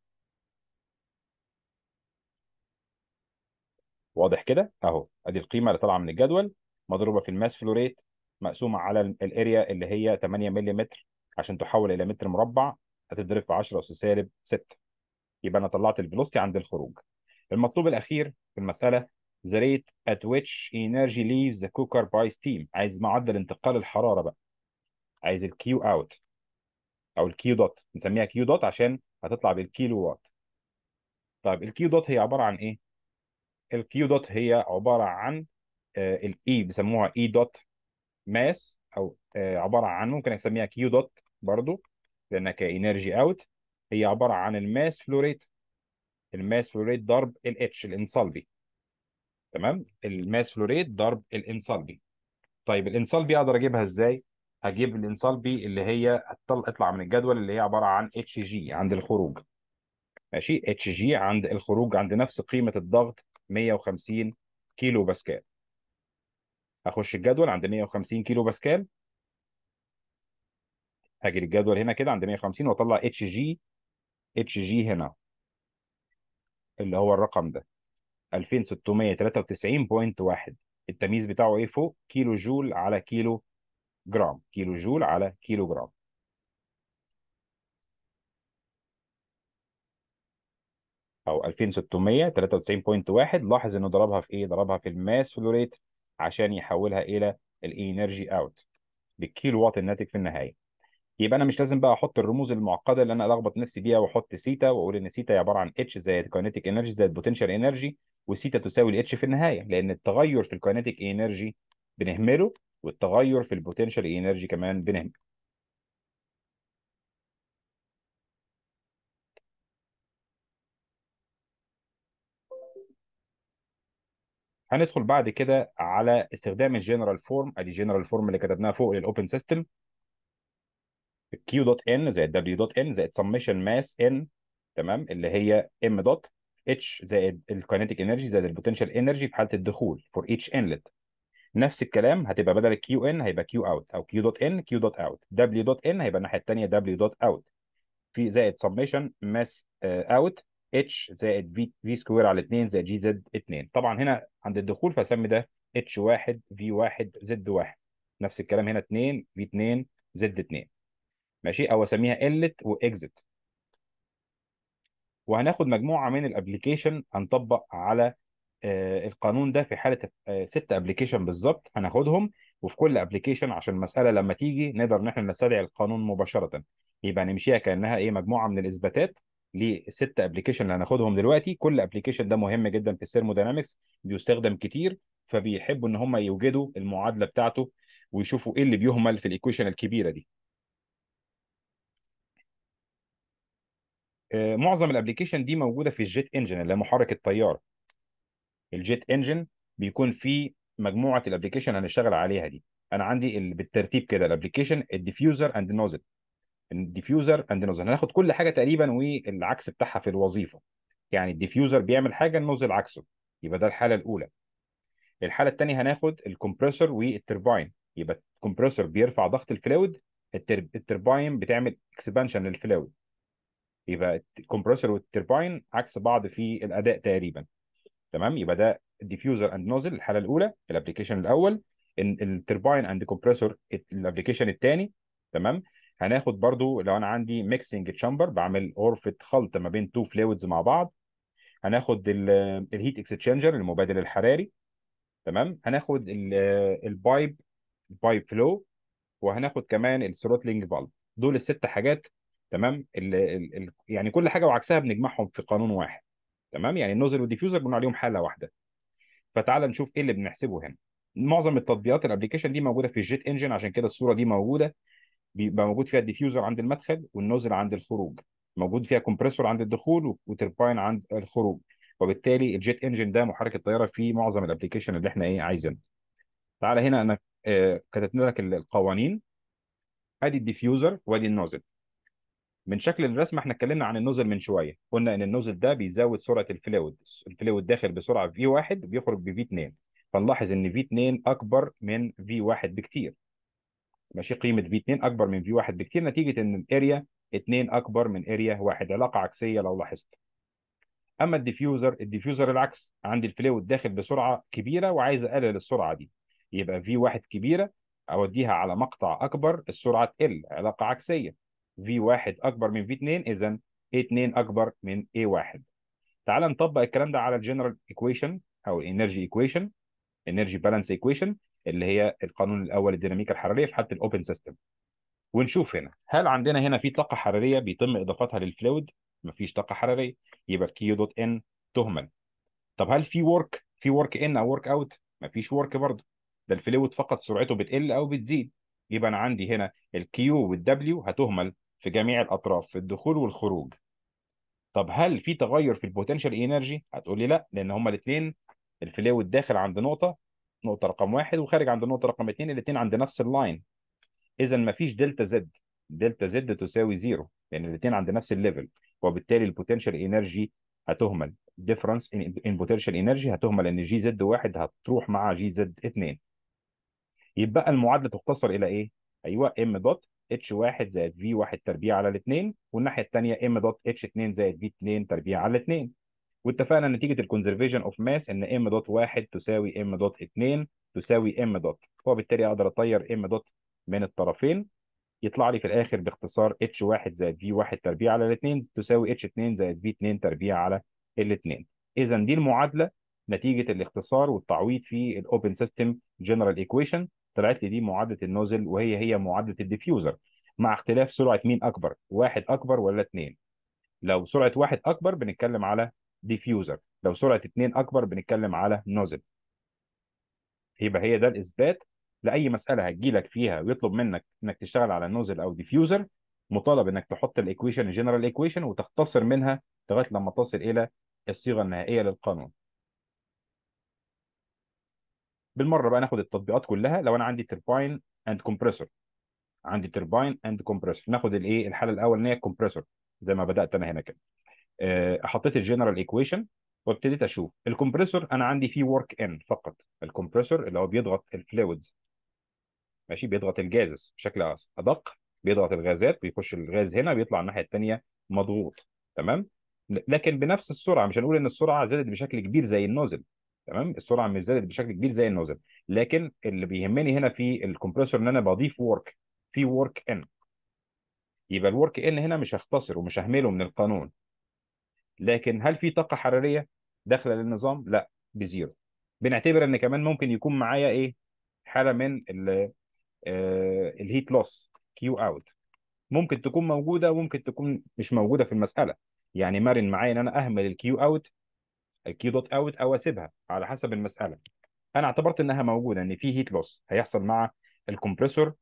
واضح كده اهو ادي القيمه اللي طالعه من الجدول مضروبه في الماس فلوريت مقسومه على الاريا اللي هي 8 ملم عشان تحول الى متر مربع هتتضرب في 10 اس سالب 6 يبقى انا طلعت الفيلوستي عند الخروج المطلوب الاخير في المساله the rate at which energy leaves the cooker by steam عايز معدل انتقال الحراره بقى عايز الكيو اوت او الكيو دوت نسميها كيو دوت عشان هتطلع بالكيلو وات طيب الكيو دوت هي عباره عن ايه الكيو دوت هي عباره عن آه، الاي e بيسموها اي e دوت ماس او آه، عباره عن ممكن اسميها كيو دوت برضو لانها كانرجي اوت هي عباره عن الماس فلو ريت الماس فلو ريت ضرب الاتش الانصالبي تمام الماس فلو ريت ضرب الانصالبي طيب الانصالبي اقدر اجيبها ازاي هجيب الانصالبي اللي هي اطلع من الجدول اللي هي عباره عن اتش جي عند الخروج ماشي اتش جي عند الخروج عند نفس قيمه الضغط 150 كيلو باسكال هخش الجدول عند 150 كيلو باسكال هاجي للجدول هنا كده عند 150 واطلع اتش جي اتش جي هنا اللي هو الرقم ده 2693.1 التمييز بتاعه ايه فوق كيلو جول على كيلو جرام كيلو جول على كيلو جرام او 2693.1 لاحظ انه ضربها في ايه ضربها في الماس فلوريت عشان يحولها الى الانرجي اوت بالكيلو وات الناتج في النهايه يبقى انا مش لازم بقى احط الرموز المعقده اللي انا الخبط نفسي بيها واحط سيتا واقول ان سيتا عباره عن اتش زائد كاينيتيك انرجي زائد بوتنشال انرجي وسيتا تساوي الاتش في النهايه لان التغير في الكاينيتيك انرجي بنهمله والتغير في البوتنشال انرجي كمان بنهمله هندخل بعد كده على استخدام الجنرال فورم ادي الجنرال فورم اللي كتبناها فوق للاوبن سيستم كيو دوت ان زائد دبليو دوت ان زائد سمشن ماس ان تمام اللي هي ام دوت اتش زائد الكينيتيك انرجي زائد البوتنشال انرجي في حاله الدخول فور اتش انلت نفس الكلام هتبقى بدل الكيو ان هيبقى كيو اوت او كيو دوت ان كيو دوت اوت دبليو دوت ان هيبقى الناحيه الثانيه دبليو دوت اوت في زائد سمشن ماس اوت اتش زائد في في سكوير على 2 زائد جي زد 2 طبعا هنا عند الدخول فاسمي ده اتش 1 في 1 زد 1 نفس الكلام هنا 2 في 2 زد 2 ماشي او اسميها قله واكزت وهناخد مجموعه من الابلكيشن هنطبق على آه، القانون ده في حاله آه، ست ابلكيشن بالظبط هناخدهم وفي كل ابلكيشن عشان المساله لما تيجي نقدر ان احنا نستدعي القانون مباشره يبقى نمشيها كانها ايه مجموعه من الاثباتات لست ابلكيشن اللي هناخدهم دلوقتي كل ابلكيشن ده مهم جدا في الثيرموداينامكس بيستخدم كتير فبيحبوا ان هم يوجدوا المعادله بتاعته ويشوفوا ايه اللي بيهمل في الايكويشن الكبيره دي آه، معظم الابلكيشن دي موجوده في الجيت انجن اللي هي محرك الطياره الجيت انجن بيكون فيه مجموعه الابلكيشن هنشتغل عليها دي انا عندي بالترتيب كده الابلكيشن الديفيوزر اند نوزل الديفيوزر اند نوزل هناخد كل حاجه تقريبا والعكس بتاعها في الوظيفه يعني الديفيوزر بيعمل حاجه النوزل عكسه يبقى ده الحاله الاولى الحاله الثانيه هناخد الكمبريسور والتربين يبقى الكمبريسور بيرفع ضغط الفلويد التربين بتعمل اكسبانشن للفلويد يبقى الكمبريسور والتربين عكس بعض في الاداء تقريبا تمام يبقى ده الديفيوزر اند نوزل الحاله الاولى الابلكيشن الاول التربين اند كومبريسور الابلكيشن الثاني تمام هناخد برضو لو انا عندي ميكسنج تشامبر بعمل غرفه خلط ما بين تو فلويدز مع بعض هناخد الهيت اكسشينجر المبادل الحراري تمام هناخد البايب البايب فلو وهناخد كمان الثروتلينج فالف دول الست حاجات تمام الـ الـ الـ يعني كل حاجه وعكسها بنجمعهم في قانون واحد تمام يعني النوزل والديفيوزر بنقول عليهم حاله واحده فتعال نشوف ايه اللي بنحسبه هنا معظم التطبيقات الابلكيشن دي موجوده في الجيت انجن عشان كده الصوره دي موجوده بيبقى موجود فيها الديفيوزر عند المدخل والنوزل عند الخروج موجود فيها كومبريسور عند الدخول وتربين عند الخروج وبالتالي الجيت انجن ده محرك الطياره في معظم الابلكيشن اللي احنا ايه عايزينه تعال هنا انا آه، كتبت لك القوانين ادي الديفيوزر وادي النوزل من شكل الرسمه احنا اتكلمنا عن النوزل من شويه قلنا ان النوزل ده بيزود سرعه الفلويد الفلويد داخل بسرعه في 1 بيخرج ب في 2 فنلاحظ ان في 2 اكبر من في 1 بكتير ماشي قيمه في 2 اكبر من في 1 بكتير نتيجه ان الاريا 2 اكبر من اريا 1 علاقه عكسيه لو لاحظت اما الديفيوزر الديفيوزر العكس عندي الفلويد داخل بسرعه كبيره وعايز اقلل السرعه دي يبقى في 1 كبيره اوديها على مقطع اكبر السرعه تقل علاقه عكسيه في 1 اكبر من في 2 اذا A2 اكبر من A1 تعال نطبق الكلام ده على الجنرال ايكويشن او الانرجي ايكويشن انرجي بالانس ايكويشن اللي هي القانون الاول الديناميكا الحراريه في حاله الاوبن سيستم ونشوف هنا هل عندنا هنا في طاقه حراريه بيتم اضافتها للفلويد مفيش طاقه حراريه يبقى كيو دوت ان تهمل طب هل في ورك في ورك ان او ورك اوت مفيش ورك برضه ده الفلويد فقط سرعته بتقل او بتزيد يبقى انا عندي هنا الكيو والدبليو هتهمل في جميع الاطراف في الدخول والخروج طب هل في تغير في البوتنشال انرجي هتقول لي لا لان هما الاثنين الفلويد داخل عند نقطه نقطه رقم واحد وخارج عند النقطه رقم اثنين الاثنين عند نفس اللاين اذا ما فيش دلتا زد دلتا زد تساوي زيرو لان يعني الاثنين عند نفس الليفل وبالتالي البوتنشال انرجي هتهمل ديفرنس ان بوتنشال انرجي هتهمل ان جي زد واحد هتروح مع جي زد اثنين يبقى المعادله تختصر الى ايه؟ ايوه ام دوت اتش 1 زائد في 1 تربيع على الاثنين والناحيه الثانيه ام دوت اتش 2 زائد في 2 تربيع على الاثنين واتفقنا نتيجه الكونزرفيشن اوف ماس ان ام دوت 1 تساوي ام دوت 2 تساوي ام دوت وبالتالي اقدر اطير ام دوت من الطرفين يطلع لي في الاخر باختصار اتش 1 زائد في 1 تربيع على الاثنين تساوي اتش 2 زائد في 2 تربيع على الاثنين اذا دي المعادله نتيجه الاختصار والتعويض في الاوبن سيستم جنرال ايكويشن طلعت لي دي معادله النوزل وهي هي معادله الديفيوزر مع اختلاف سرعه مين اكبر واحد اكبر ولا اثنين لو سرعه واحد اكبر بنتكلم على ديفيوزر لو سرعه اثنين اكبر بنتكلم على نوزل يبقى هي ده الاثبات لاي مساله هتجي لك فيها ويطلب منك انك تشتغل على نوزل او ديفيوزر مطالب انك تحط الايكويشن الجنرال ايكويشن وتختصر منها لغايه لما تصل الى الصيغه النهائيه للقانون بالمره بقى ناخد التطبيقات كلها لو انا عندي تيرباين اند كومبريسور عندي تيرباين اند كومبريسور ناخد الايه الحاله الاولانيه كومبريسور زي ما بدات انا هنا كده آه، حطيت الجنرال ايكويشن وابتديت اشوف الكمبريسور انا عندي فيه ورك ان فقط الكمبريسور اللي هو بيضغط الفلويدز ماشي بيضغط الجازز بشكل ادق بيضغط الغازات بيخش الغاز هنا بيطلع الناحيه الثانيه مضغوط تمام لكن بنفس السرعه مش هنقول ان السرعه زادت بشكل كبير زي النوزل تمام السرعه مش زادت بشكل كبير زي النوزل لكن اللي بيهمني هنا في الكمبريسور ان انا بضيف ورك في ورك ان يبقى الورك ان هنا مش هختصر ومش اهمله من القانون لكن هل في طاقه حراريه داخله للنظام لا بزيرو بنعتبر ان كمان ممكن يكون معايا ايه حاله من الهيت لوس كيو اوت ممكن تكون موجوده وممكن تكون مش موجوده في المساله يعني مرن معايا ان انا اهمل الكيو اوت الكيو دوت اوت او اسيبها على حسب المساله انا اعتبرت انها موجوده ان في هيت لوس هيحصل مع الكمبريسور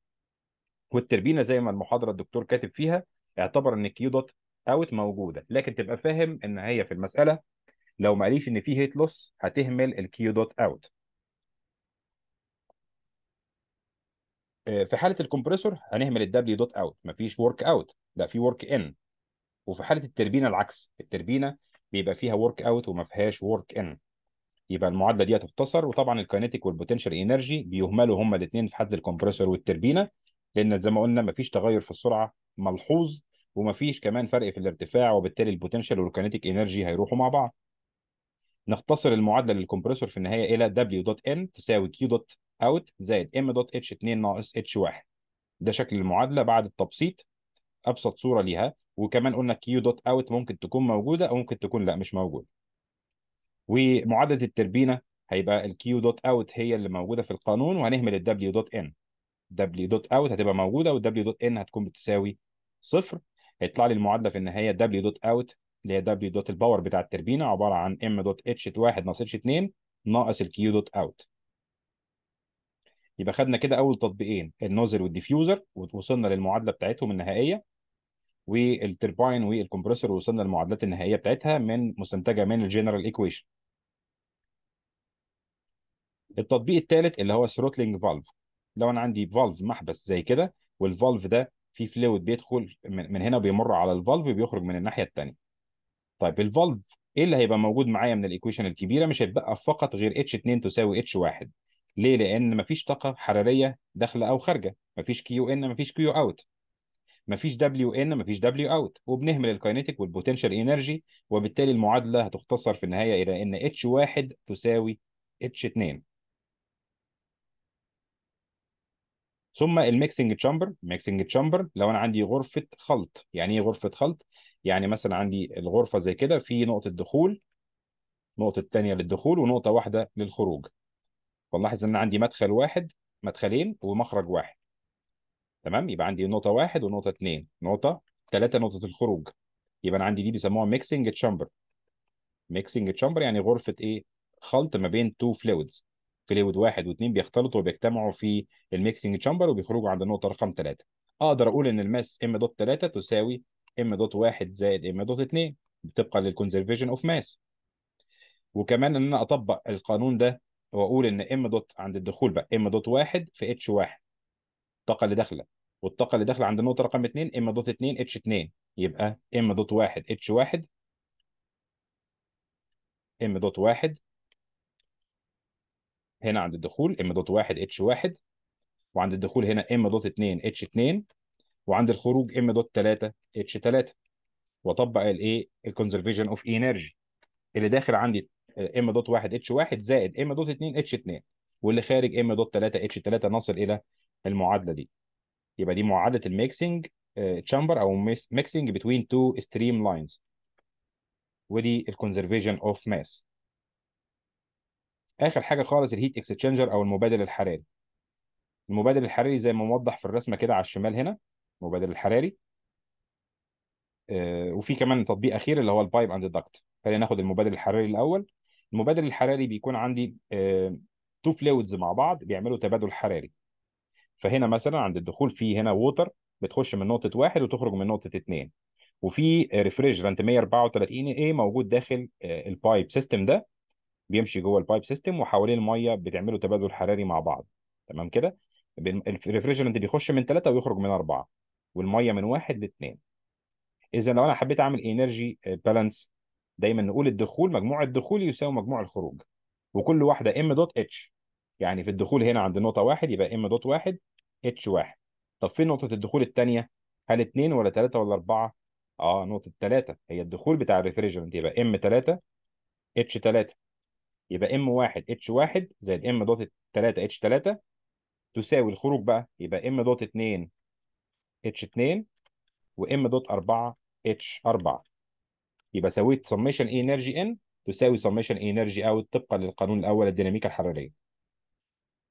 والتربينه زي ما المحاضره الدكتور كاتب فيها اعتبر ان الكيو دوت اوت موجوده لكن تبقى فاهم ان هي في المساله لو ما قاليش ان في هيت لوس هتهمل الكيو دوت اوت في حاله الكمبريسور هنهمل الدبليو دوت اوت مفيش ورك اوت لا في ورك ان وفي حاله التربينه العكس التربينه بيبقى فيها ورك اوت وما فيهاش ورك ان يبقى المعادله دي هتختصر وطبعا الكاينتيك والبوتنشال انرجي بيهملوا هما الاثنين في حد الكمبريسور والتربينه لان زي ما قلنا مفيش تغير في السرعه ملحوظ ومفيش كمان فرق في الارتفاع وبالتالي البوتنشال والكينيتيك انرجي هيروحوا مع بعض نختصر المعادله للكمبريسور في النهايه الى دبليو دوت ان تساوي كيو دوت اوت زائد ام دوت اتش 2 ناقص اتش 1 ده شكل المعادله بعد التبسيط ابسط صوره ليها وكمان قلنا كيو دوت اوت ممكن تكون موجوده او ممكن تكون لا مش موجوده ومعادله التربينه هيبقى الكيو دوت اوت هي اللي موجوده في القانون وهنهمل الدبليو دوت ان دبليو دوت اوت هتبقى موجوده والدبليو دوت ان هتكون بتساوي صفر هيطلع لي المعادله في النهايه W دوت اوت اللي هي W دوت الباور بتاع التربينه عباره عن M دوت H 1 ناقص H 2 ناقص الكيو Q دوت اوت يبقى خدنا كده اول تطبيقين النوزل والديفيوزر ووصلنا للمعادله بتاعتهم النهائيه والتربين والكمبريسور ووصلنا للمعادلات النهائيه بتاعتها من مستنتجه من الجنرال ايكويشن التطبيق الثالث اللي هو الثروتلينج فالف لو انا عندي فالف محبس زي كده والفالف ده في فلويد بيدخل من هنا بيمر على الفالف بيخرج من الناحيه الثانيه طيب الفالف ايه اللي هيبقى موجود معايا من الايكويشن الكبيره مش هيتبقى فقط غير اتش 2 تساوي اتش 1 ليه لان مفيش طاقه حراريه داخله او خارجه مفيش كيو ان مفيش كيو اوت مفيش دبليو ان مفيش دبليو اوت وبنهمل الكاينيتيك والبوتنشال انرجي وبالتالي المعادله هتختصر في النهايه الى ان اتش 1 تساوي اتش 2 ثم الميكسنج تشامبر الميكسنج تشامبر لو انا عندي غرفه خلط يعني ايه غرفه خلط يعني مثلا عندي الغرفه زي كده في نقطه دخول نقطه ثانيه للدخول ونقطه واحده للخروج فنلاحظ ان عندي مدخل واحد مدخلين ومخرج واحد تمام يبقى عندي نقطه واحد ونقطه اثنين نقطه ثلاثه نقطه الخروج يبقى انا عندي دي بيسموها ميكسنج تشامبر ميكسنج تشامبر يعني غرفه ايه خلط ما بين تو فلويدز كليود واحد واثنين بيختلطوا وبيجتمعوا في الميكسنج تشامبر وبيخرجوا عند النقطه رقم ثلاثه اقدر اقول ان الماس ام دوت ثلاثه تساوي ام دوت واحد زائد ام دوت اثنين طبقا للكونزرفيشن اوف ماس وكمان ان انا اطبق القانون ده واقول ان ام دوت عند الدخول بقى ام دوت واحد في اتش واحد. الطاقه اللي داخله والطاقه اللي داخله عند النقطه رقم اثنين ام دوت اثنين اتش اثنين يبقى ام دوت واحد اتش واحد ام دوت واحد هنا عند الدخول ام دوت 1 اتش 1 وعند الدخول هنا ام دوت 2 اتش 2 وعند الخروج ام دوت 3 اتش 3 واطبق الايه الكونزرفيشن اوف انرجي اللي داخل عندي ام دوت 1 اتش 1 زائد ام دوت 2 اتش 2 واللي خارج ام دوت 3 اتش 3 نصل الى المعادله دي يبقى دي معادله الميكسنج تشامبر آه، او ميكسنج بتوين تو ستريم لاينز ودي الكونزرفيشن اوف ماس اخر حاجه خالص الهيت اكستشينجر او المبادل الحراري المبادل الحراري زي ما موضح في الرسمه كده على الشمال هنا المبادل الحراري آه، وفي كمان تطبيق اخير اللي هو البايب اند دكت خلينا ناخد المبادل الحراري الاول المبادل الحراري بيكون عندي تو آه، فلويدز مع بعض بيعملوا تبادل حراري فهنا مثلا عند الدخول في هنا ووتر بتخش من نقطه واحد وتخرج من نقطه اثنين وفي ريفريجرانت 134 اي موجود داخل آه، البايب سيستم ده بيمشي جوه البايب سيستم وحواليه الميه بتعملوا تبادل حراري مع بعض تمام كده الريفريجرنت بيخش من ثلاثه ويخرج من اربعه والميه من واحد لاثنين اذا لو انا حبيت اعمل انرجي آه، بالانس دايما نقول الدخول مجموع الدخول يساوي مجموع الخروج وكل واحده ام دوت اتش يعني في الدخول هنا عند النقطه واحد يبقى ام دوت واحد اتش واحد طب فين نقطه الدخول الثانيه هل اثنين ولا ثلاثه ولا اربعه اه نقطه ثلاثه هي الدخول بتاع الريفريجرنت يبقى ام ثلاثه اتش ثلاثه يبقى ام 1 اتش 1 زائد ام دوت 3 اتش 3 تساوي الخروج بقى يبقى ام دوت 2 اتش 2 وام دوت 4 اتش 4 يبقى سويت سميشن انرجي ان تساوي سميشن انرجي اوت طبقا للقانون الاول الديناميكا الحراريه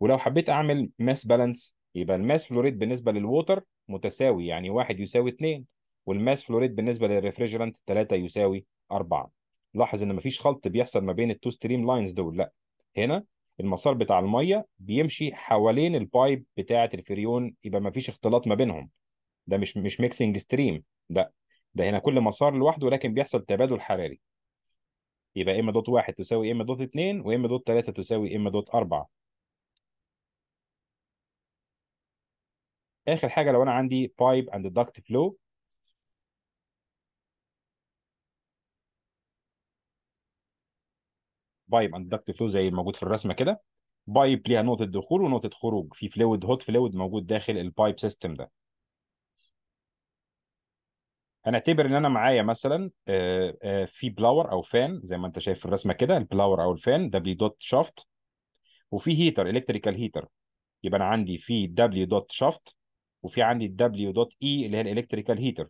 ولو حبيت اعمل ماس بالانس يبقى الماس فلو ريت بالنسبه للووتر متساوي يعني واحد يساوي 2 والماس فلو ريت بالنسبه للريفريجرانت 3 يساوي 4 لاحظ ان مفيش خلط بيحصل ما بين التو ستريم لاينز دول لا هنا المسار بتاع الميه بيمشي حوالين البايب بتاعه الفريون يبقى مفيش اختلاط ما بينهم ده مش مش ميكسنج ستريم لا ده هنا كل مسار لوحده ولكن بيحصل تبادل حراري يبقى ام دوت واحد تساوي ام دوت اتنين وام دوت 3 تساوي ام دوت اربعه اخر حاجه لو انا عندي بايب اند داكت فلو بايب اندكت فلو زي الموجود في الرسمه كده بايب ليها نقطه دخول ونقطه خروج في فلويد هوت فلويد موجود داخل البايب سيستم ده هنعتبر ان انا معايا مثلا آه، آه، في بلاور او فان زي ما انت شايف في الرسمه كده البلاور او الفان دبليو دوت شافت وفي هيتر الكتريكال هيتر يبقى انا عندي في دبليو دوت شافت وفي عندي الدبليو دوت اي اللي هي الالكتريكال هيتر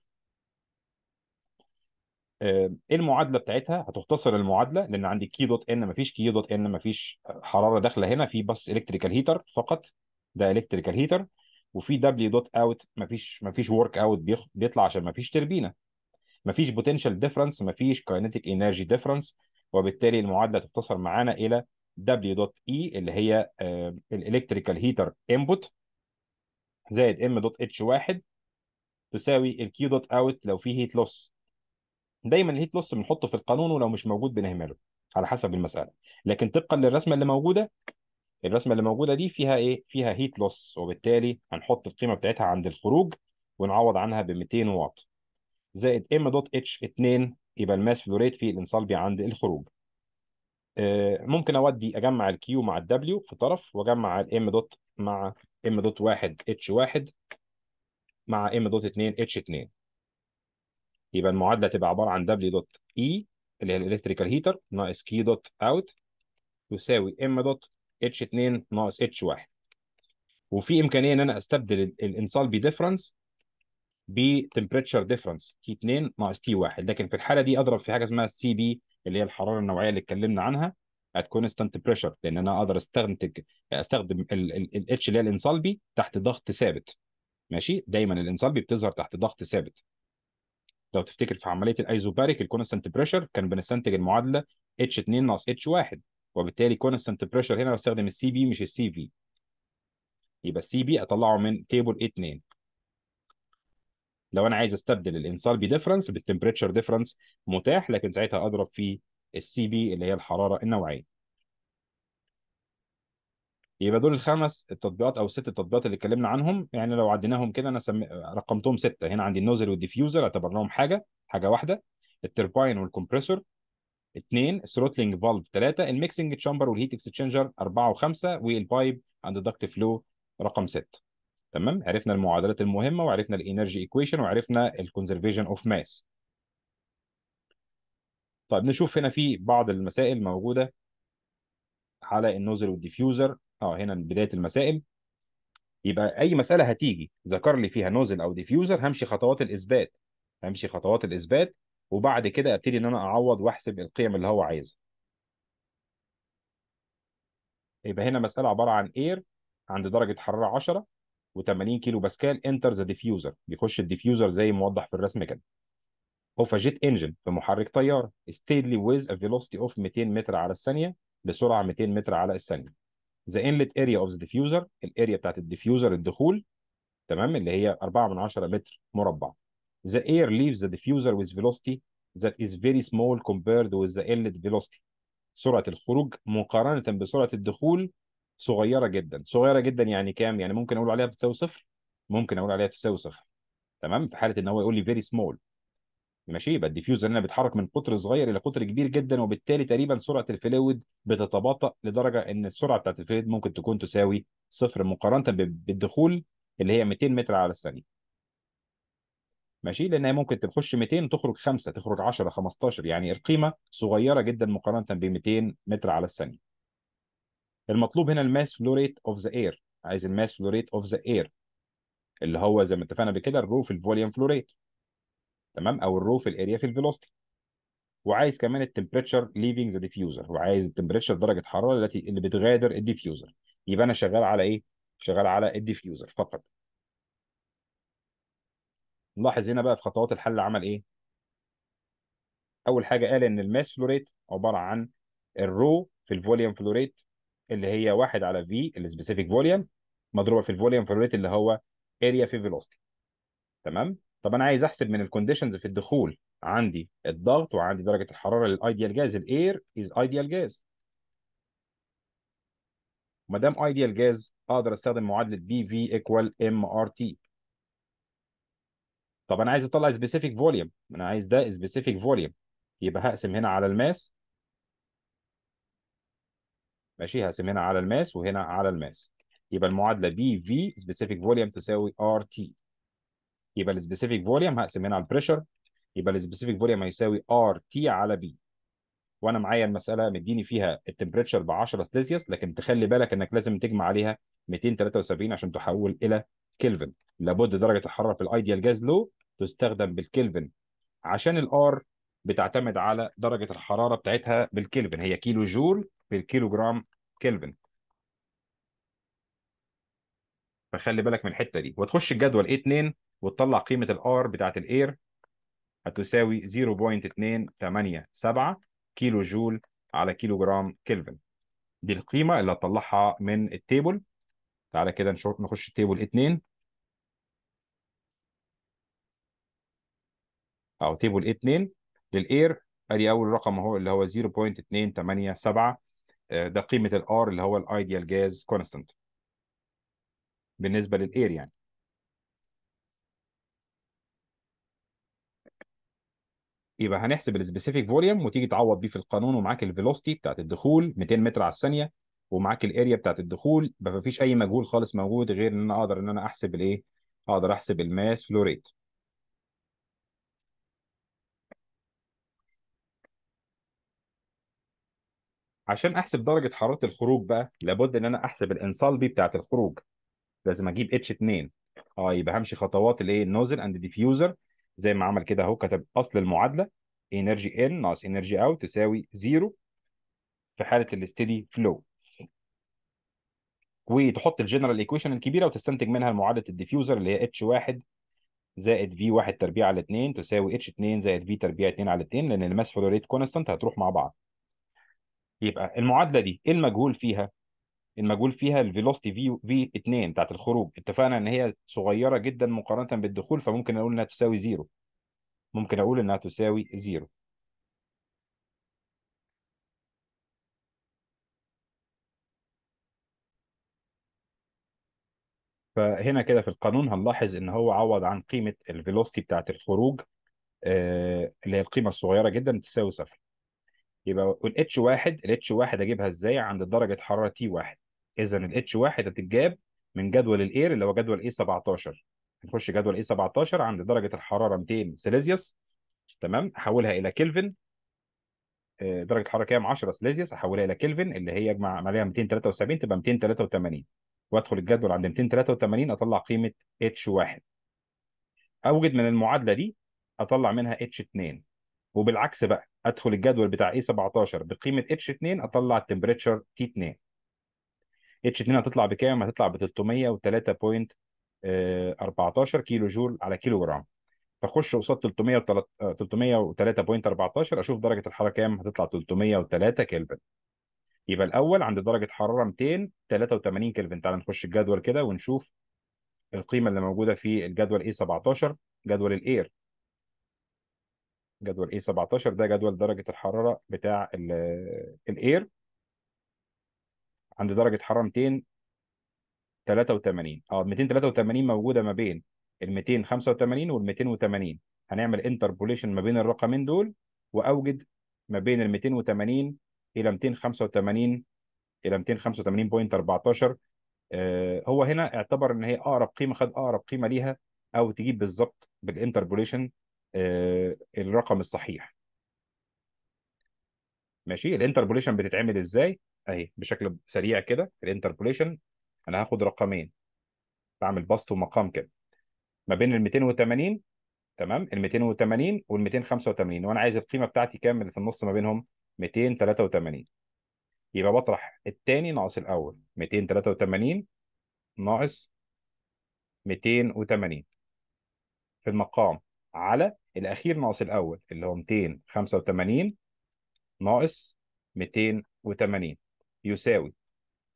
آه، ايه المعادله بتاعتها هتختصر المعادله لان عندي كي دوت ان مفيش كي دوت ان مفيش حراره داخله هنا في بس الكتريكال هيتر فقط ده الكتريكال هيتر وفي دبليو دوت اوت مفيش مفيش ورك اوت بيطلع عشان مفيش تربينه مفيش بوتنشال ديفرنس مفيش كاينتيك انرجي ديفرنس وبالتالي المعادله تختصر معانا الى دبليو دوت اي اللي هي الالكتريكال هيتر انبوت زائد ام دوت اتش واحد تساوي الكيو دوت اوت لو فيه هيت لوس دايما الهيت لوس بنحطه في القانون ولو مش موجود بنهمله على حسب المساله لكن طبقا للرسمه اللي موجوده الرسمه اللي موجوده دي فيها ايه فيها هيت لوس وبالتالي هنحط القيمه بتاعتها عند الخروج ونعوض عنها ب 200 واط زائد ام دوت اتش 2 يبقى الماس فلو ريت في الانصالبي عند الخروج آه، ممكن اودي اجمع الكيو مع الدبليو في طرف واجمع الام دوت مع ام دوت 1 اتش 1 مع ام دوت 2 اتش 2 يبقى المعادله تبقى عباره عن دبليو دوت اي اللي هي الالكتريكال هيتر ناقص كي دوت اوت يساوي ام دوت اتش 2 ناقص اتش 1 وفي امكانيه ان انا استبدل الانصالبي ديفرنس بتمبريتشر ديفرنس تي 2 ناقص تي 1 لكن في الحاله دي اضرب في حاجه اسمها السي بي اللي هي الحراره النوعيه اللي اتكلمنا عنها ات كونستانت بريشر لان انا اقدر استخدم استخدم الاتش اللي هي الانصالبي تحت ضغط ثابت ماشي دايما الانصالبي بتظهر تحت ضغط ثابت لو تفتكر في عمليه الايزوباريك الكونستنت بريشر كان بنستنتج المعادله اتش 2 ناقص اتش 1 وبالتالي كونستنت بريشر هنا بستخدم السي بي مش السي في يبقى السي بي اطلعه من تيبل 2 لو انا عايز استبدل الانصال ديفرنس بالتمبريتشر ديفرنس متاح لكن ساعتها اضرب في السي بي اللي هي الحراره النوعيه يبقى دول الخمس التطبيقات او الست التطبيقات اللي اتكلمنا عنهم يعني لو عديناهم كده انا سمي... رقمتهم سته هنا عندي النوزل والديفيوزر اعتبرناهم حاجه حاجه واحده التربين والكمبريسور اثنين الثروتلينج فالف ثلاثه الميكسنج تشامبر والهيت اكستشينجر اربعه وخمسه والبايب اند دكت فلو رقم سته تمام عرفنا المعادلات المهمه وعرفنا الانرجي ايكويشن وعرفنا الكونزرفيشن اوف ماس طيب نشوف هنا في بعض المسائل موجوده على النوزل والديفيوزر اه هنا بدايه المسائل يبقى اي مساله هتيجي ذكر لي فيها نوزل او ديفيوزر همشي خطوات الاثبات همشي خطوات الاثبات وبعد كده ابتدي ان انا اعوض واحسب القيم اللي هو عايزها يبقى هنا مساله عباره عن اير عند درجه حراره 10 و80 كيلو باسكال انتر ذا ديفيوزر بيخش الديفيوزر زي موضح في الرسم كده هو جيت انجن بمحرك طياره ستيدلي ويز ا فيلوسيتي اوف 200 متر على الثانيه بسرعه 200 متر على الثانيه the inlet area of the diffuser الاريا بتاعت الديفيوزر الدخول تمام اللي هي 4 من 10 متر مربع the air leaves the diffuser with velocity that is very small compared with the inlet velocity سرعة الخروج مقارنة بسرعة الدخول صغيرة جدا صغيرة جدا يعني كام يعني ممكن اقول عليها بتساوي صفر ممكن اقول عليها بتساوي صفر تمام في حالة ان هو يقول لي very small ماشي يبقى الديفيوزر هنا بيتحرك من قطر صغير الى قطر كبير جدا وبالتالي تقريبا سرعه الفلويد بتتباطأ لدرجه ان السرعه بتاعت الفلويد ممكن تكون تساوي صفر مقارنه بالدخول اللي هي 200 متر على الثانيه. ماشي لان هي ممكن تخش 200 وتخرج 5 تخرج 10 15 يعني القيمه صغيره جدا مقارنه ب 200 متر على الثانيه. المطلوب هنا الماس فلو ريت اوف ذا اير عايز الماس فلو ريت اوف ذا اير اللي هو زي ما اتفقنا بكده الرو في الفوليوم فلو ريت تمام او الرو في الاريا في الفيلوستي وعايز كمان التمبريتشر ليفينج ذا ديفيوزر وعايز التمبريتشر درجه حراره التي اللي بتغادر الديفيوزر يبقى انا شغال على ايه شغال على الديفيوزر فقط نلاحظ هنا بقى في خطوات الحل عمل ايه اول حاجه قال ان الماس فلوريت عباره عن الرو في الفوليوم فلوريت اللي هي واحد على في السبيسيفيك فوليوم مضروبه في الفوليوم فلوريت اللي هو اريا في فيلوستي تمام طب انا عايز احسب من الكونديشنز في الدخول عندي الضغط وعندي درجه الحراره للايديال جاز الاير از ايديال جاز ما دام ايديال جاز اقدر استخدم معادله بي في ايكوال ام ار تي طب انا عايز اطلع سبيسيفيك فوليوم انا عايز ده سبيسيفيك فوليوم يبقى هقسم هنا على الماس ماشي هقسم هنا على الماس وهنا على الماس يبقى المعادله بي في سبيسيفيك فوليوم تساوي ار تي يبقى السبيسيفيك فوليوم هقسم هنا على البريشر يبقى السبيسيفيك فوليوم هيساوي ار تي على بي وانا معايا المساله مديني فيها التمبريتشر ب 10 سيلسيوس لكن تخلي بالك انك لازم تجمع عليها 273 عشان تحول الى كلفن لابد درجه الحراره في الايديال جاز لو تستخدم بالكلفن عشان الار بتعتمد على درجه الحراره بتاعتها بالكلفن هي كيلو جول بالكيلو جرام كلفن فخلي بالك من الحته دي وتخش الجدول ايه 2 وتطلع قيمه الار بتاعه الاير هتساوي 0.287 كيلو جول على كيلو جرام كلفن دي القيمه اللي هتطلعها من التيبل تعالى كده نخش التيبل 2 او تيبل 2 للاير ادي اول رقم اهو اللي هو 0.287 آه، ده قيمه الار اللي هو الايديال جاز كونستانت بالنسبه للاير يعني يبقى هنحسب السبيسيفيك فوليوم وتيجي تعوض بيه في القانون ومعاك الفيلوستي بتاعت الدخول 200 متر على الثانيه ومعاك الاريا بتاعت الدخول ما فيش اي مجهول خالص موجود غير ان انا اقدر ان انا احسب الايه اقدر احسب الماس فلو ريت عشان احسب درجه حراره الخروج بقى لابد ان انا احسب الانصالبي بتاعت الخروج لازم اجيب اتش 2 اه يبقى همشي خطوات الايه النوزل اند ديفيوزر زي ما عمل كده اهو كتب اصل المعادله انرجي ان ناقص انرجي اوت تساوي زيرو في حاله الاستدي فلو وتحط الجنرال ايكويشن الكبيره وتستنتج منها معادله الديفيوزر اللي هي اتش 1 زائد في 1 تربيع على 2 تساوي اتش 2 زائد في تربيع 2 على 2 لان الماس فلو ريت كونستانت هتروح مع بعض يبقى المعادله دي ايه المجهول فيها المجهول فيها الفيلوستي في في 2 بتاعت الخروج اتفقنا ان هي صغيره جدا مقارنه بالدخول فممكن اقول انها تساوي زيرو ممكن اقول انها تساوي زيرو فهنا كده في القانون هنلاحظ ان هو عوض عن قيمه الفيلوستي بتاعت الخروج آه، اللي هي القيمه الصغيره جدا تساوي صفر يبقى ال واحد 1 واحد 1 اجيبها ازاي عند درجه حراره T1 اذا الاتش H1 هتتجاب من جدول الاير اللي هو جدول A17 نخش جدول A17 عند درجه الحراره 200 سيليزيوس تمام احولها الى كلفن آه، درجه الحراره كام 10 سيليزيوس احولها الى كلفن اللي هي اجمع عليها 273 تبقى 283 وادخل الجدول عند 283 اطلع قيمه H1 اوجد من المعادله دي اطلع منها H2 وبالعكس بقى ادخل الجدول بتاع A17 بقيمه H2 اطلع التمبريتشر T2 اتش 2 هتطلع بكام؟ هتطلع ب 303.14 آه، كيلو جول على كيلو جرام فخش قصاد 303.14 آه، اشوف درجه الحراره كام هتطلع 303 كلفن يبقى الاول عند درجه حراره 283 كلفن تعال نخش الجدول كده ونشوف القيمه اللي موجوده في الجدول اي 17 جدول الاير جدول اي 17 ده جدول درجه الحراره بتاع الاير آه، عند درجه حراره 283 اه 283 موجوده ما بين ال 285 وال 280 هنعمل انتربوليشن ما بين الرقمين دول واوجد ما بين ال 280 الى 285 الى 285.14 آه هو هنا اعتبر ان هي اقرب قيمه خد اقرب قيمه ليها او تجيب بالظبط بالانتربوليشن آه الرقم الصحيح ماشي الانتربوليشن بتتعمل ازاي اهي بشكل سريع كده الانتربوليشن انا هاخد رقمين بعمل بسط ومقام كده ما بين ال 280 تمام ال 280 وال 285 وانا عايز القيمه بتاعتي كام اللي في النص ما بينهم 283 يبقى بطرح الثاني ناقص الاول 283 ناقص 280 في المقام على الاخير ناقص الاول اللي هو 285 ناقص 280 يساوي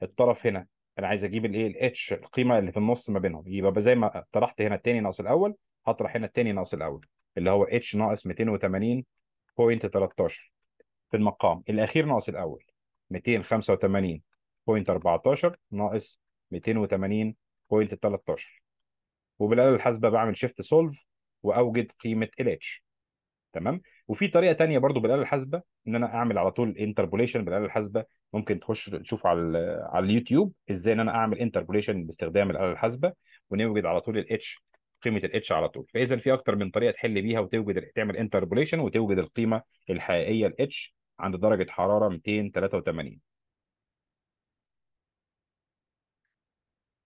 الطرف هنا انا عايز اجيب الايه الاتش القيمه اللي في النص ما بينهم يبقى زي ما طرحت هنا الثاني ناقص الاول هطرح هنا الثاني ناقص الاول اللي هو اتش ناقص 280.13 في المقام الاخير ناقص الاول 285.14 ناقص 280.13 وبالآلة الحاسبة بعمل شيفت سولف وأوجد قيمة الاتش تمام وفي طريقه تانية برضو بالاله الحاسبه ان انا اعمل على طول انتربوليشن بالاله الحاسبه ممكن تخش تشوف على على اليوتيوب ازاي ان انا اعمل انتربوليشن باستخدام الاله الحاسبه ونوجد على طول الاتش قيمه الاتش على طول فاذا في اكتر من طريقه تحل بيها وتوجد تعمل انتربوليشن وتوجد القيمه الحقيقيه الاتش عند درجه حراره 283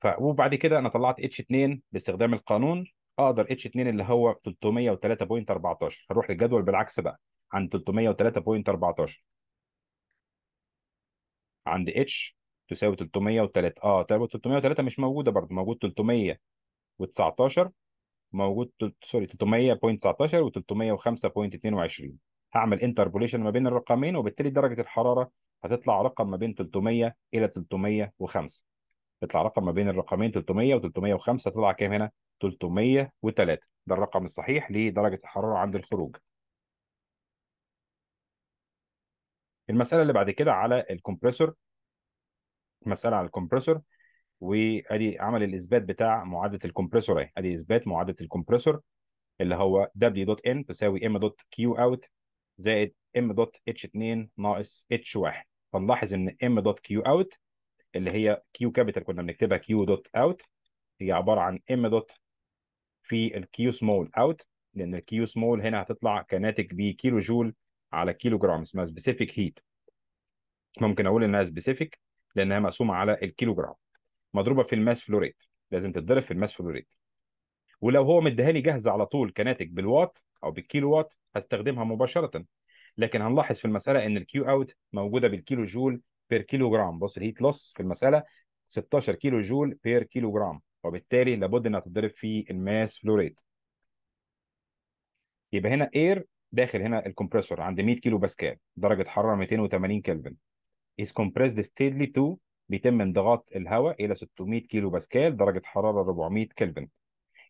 ف وبعد كده انا طلعت اتش 2 باستخدام القانون اقدر اتش 2 اللي هو 303.14 هروح للجدول بالعكس بقى عند 303.14 عند اتش تساوي 303 اه 303 مش موجوده برضه موجود 319 موجود سوري 300.19 و 305.22 هعمل انتربوليشن ما بين الرقمين وبالتالي درجه الحراره هتطلع رقم ما بين 300 الى 305 تطلع رقم ما بين الرقمين 300 و 305 هتطلع كام هنا 303 ده الرقم الصحيح لدرجة الحرارة عند الخروج المسألة اللي بعد كده على الكمبريسور مسألة على الكمبريسور وادي عمل الاثبات بتاع معادله الكمبريسور اهي ادي اثبات معادله الكمبريسور اللي هو دبليو دوت إن تساوي إم دوت كيو أوت زائد إم دوت إتش 2 ناقص H1 فنلاحظ ان إم دوت كيو أوت اللي هي Q كابيتال كنا بنكتبها كيو دوت أوت هي عباره عن إم دوت في الكيو سمول اوت لان الكيو سمول هنا هتطلع كناتج بكيلو جول على كيلو جرام اسمها سبيسيفيك هيت ممكن اقول انها سبيسيفيك لانها مقسومه على الكيلو جرام مضروبه في الماس فلوريت لازم تتضرب في الماس فلوريت ولو هو مديها لي جاهزه على طول كناتج بالوات او بالكيلو وات هستخدمها مباشره لكن هنلاحظ في المساله ان الكيو اوت موجوده بالكيلو جول بير كيلو جرام بص الهيت لوس في المساله 16 كيلو جول بير كيلو جرام وبالتالي لابد انها تتضرب في الماس فلو ريت يبقى هنا اير داخل هنا الكمبريسور عند 100 كيلو باسكال درجه حراره 280 كلفن is compressed steadily to بيتم انضغاط الهواء الى 600 كيلو باسكال درجه حراره 400 كلفن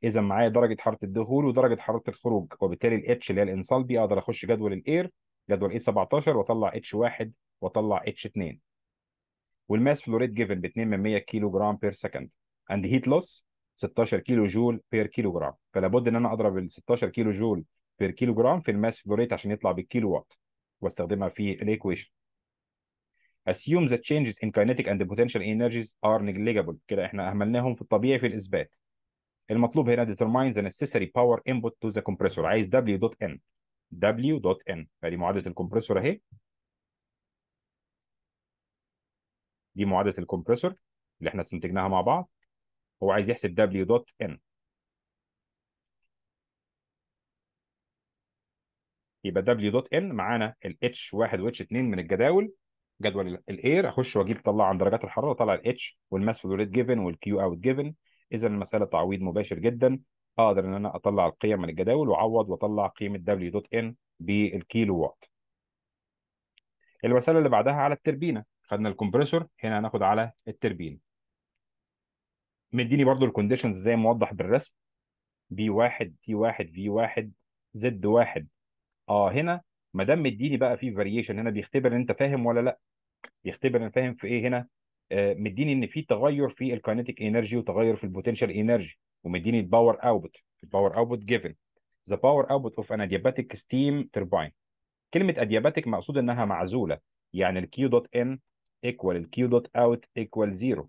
اذا معايا درجه حراره الدخول ودرجه حراره الخروج وبالتالي الاتش اللي هي الانصالبي اقدر اخش جدول الاير جدول اي 17 واطلع اتش 1 واطلع اتش 2 والماس فلوريد جيفن ب 2 من 100 كيلو جرام بير سكند اند هيت لوس 16 كيلو جول بير كيلو جرام فلا بد ان انا اضرب ال 16 كيلو جول بير كيلو جرام في الماس فلو ريت عشان يطلع بالكيلو وات واستخدمها في الايكويشن assume that changes in kinetic and potential energies are negligible كده احنا اهملناهم في الطبيعي في الاثبات المطلوب هنا determine the necessary power input to the compressor عايز W.N دوت دوت فدي معادلة الكومبريسور اهي دي معادلة الكومبريسور اللي احنا استنتجناها مع بعض هو عايز يحسب دبليو دوت ان يبقى دبليو دوت ان معانا ال H1 و H2 من الجداول جدول الاير اخش واجيب طلع عن درجات الحراره طلع الاتش والماس فلوريد جيفن والكيو اوت جيفن اذا المساله تعويض مباشر جدا اقدر ان انا اطلع القيم من الجداول واعوض واطلع قيمه دبليو دوت ان بالكيلو وات المساله اللي بعدها على التربينه خدنا الكمبريسور هنا هناخد على التربينه مديني برضو الكونديشنز زي موضح بالرسم بي واحد تي واحد في واحد زد واحد اه هنا ما دام مديني بقى في فاريشن هنا بيختبر ان انت فاهم ولا لا بيختبر انا فاهم في ايه هنا آه مديني ان في تغير في الكاينيتيك انرجي وتغير في البوتنشال انرجي ومديني الباور اوتبوت الباور اوتبوت جيفن ذا باور اوتبوت اوف ان ادياباتيك ستيم ترباين كلمه ادياباتيك مقصود انها معزوله يعني الكيو دوت ان ايكوال الكيو دوت اوت ايكوال زيرو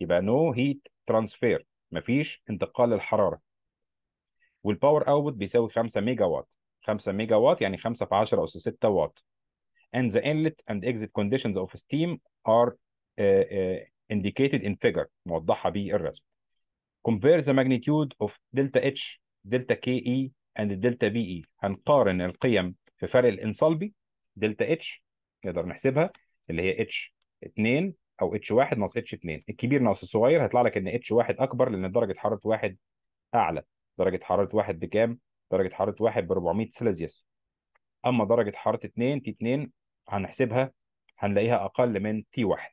يبقى نو هيت ترانسفير مفيش انتقال الحراره والباور اوتبوت بيساوي 5 ميجا وات 5 ميجا وات يعني 5 في 10 أس 6 وات and the inlet and exit conditions of steam are uh, uh, indicated in figure موضحها بالرسم compare the magnitude of delta H delta KE and delta BE هنقارن القيم في فرق الانصالبي delta H نقدر نحسبها اللي هي H 2 او اتش 1 ناقص اتش 2 الكبير ناقص الصغير هيطلع لك ان اتش 1 اكبر لان درجه حراره واحد اعلى درجه حراره واحد بكام؟ درجه حراره واحد ب 400 سلسيوس اما درجه حراره 2 تي 2 هنحسبها هنلاقيها اقل من تي 1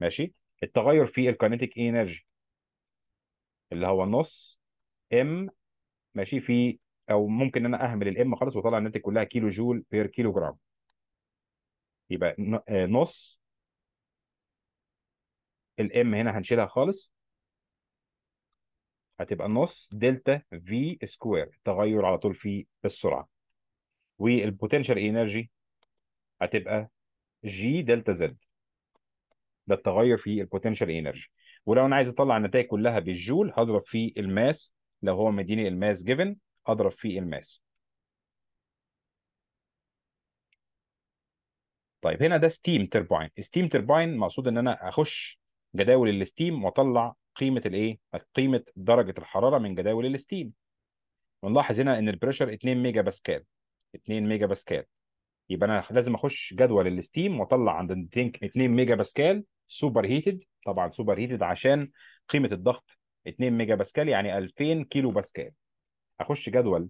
ماشي التغير في الكاينيتيك انرجي اللي هو نص ام ماشي في او ممكن انا اهمل الام خالص واطلع النتيجه كلها كيلو جول بير كيلو جرام يبقى آه، نص الام هنا هنشيلها خالص هتبقى نص دلتا في سكوير تغير على طول في السرعه والبوتنشال انرجي هتبقى جي دلتا زد ده التغير في البوتنشال انرجي ولو انا عايز اطلع النتائج كلها بالجول هضرب في الماس لو هو مديني الماس جيفن هضرب في الماس طيب هنا ده ستيم تيربوين ستيم تيربوين مقصود ان انا اخش جداول الستيم واطلع قيمه الايه قيمه درجه الحراره من جداول الستيم ونلاحظ هنا ان البريشر 2 ميجا باسكال 2 ميجا باسكال يبقى انا لازم اخش جدول الستيم واطلع عند 2 ميجا باسكال سوبر هيتد طبعا سوبر هيتد عشان قيمه الضغط 2 ميجا باسكال يعني 2000 كيلو باسكال اخش جدول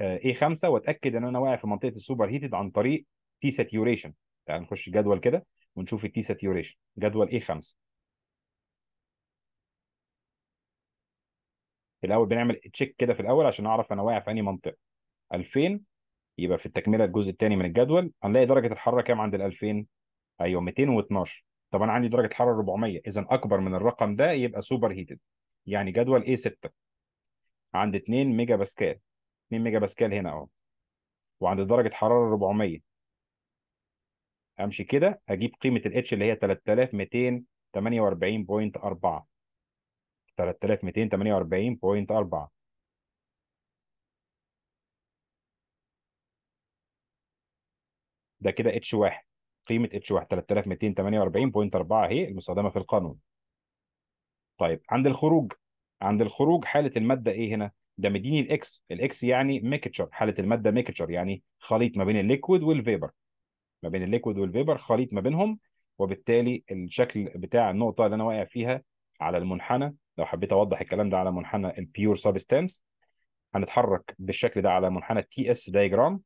آه، A5 واتاكد ان انا واقع في منطقه السوبر هيتد عن طريق تي ساتيوريشن تعال نخش جدول كده ونشوف التي ساتيوريشن جدول A5 في الاول بنعمل تشيك كده في الاول عشان اعرف انا واقع في انهي منطقه 2000 يبقى في التكمله الجزء الثاني من الجدول هنلاقي درجه الحراره كام عند ال 2000 ايوه 212 طب انا عندي درجه حراره 400 اذا اكبر من الرقم ده يبقى سوبر هيتد يعني جدول A 6 عند 2 ميجا باسكال 2 ميجا باسكال هنا اهو وعند درجه حراره 400 امشي كده اجيب قيمه الاتش اللي هي 3248.4 3248.4 ده كده اتش 1 قيمة اتش 1 3248.4 اهي المستخدمة في القانون طيب عند الخروج عند الخروج حالة المادة ايه هنا؟ ده مديني الاكس الاكس يعني ميكتشر حالة المادة ميكتشر يعني خليط ما بين الليكويد والفيبر ما بين الليكويد والفيبر خليط ما بينهم وبالتالي الشكل بتاع النقطة اللي أنا واقع فيها على المنحنى لو حبيت اوضح الكلام ده على منحنى البيور سبستانس هنتحرك بالشكل ده على منحنى تي اس دايجرام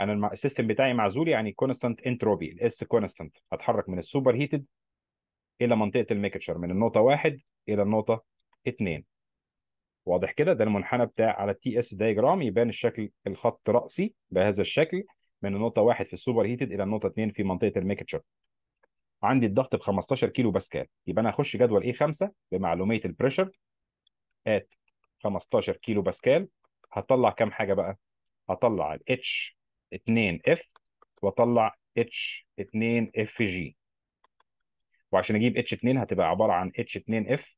انا السيستم بتاعي معزول يعني كونستانت انتروبي الاس كونستانت هتحرك من السوبر هيتد الى منطقه الميكشر من النقطه واحد الى النقطه اثنين واضح كده ده المنحنى بتاع على التي اس دايجرام يبان الشكل الخط راسي بهذا الشكل من النقطه واحد في السوبر هيتد الى النقطه اثنين في منطقه الميكشر عندي الضغط ب 15 كيلو باسكال يبقى انا هخش جدول اي 5 بمعلوميه البريشر ات 15 كيلو باسكال هطلع كام حاجه بقى هطلع ال اتش 2 اف واطلع اتش 2 اف جي وعشان اجيب اتش 2 هتبقى عباره عن اتش 2 اف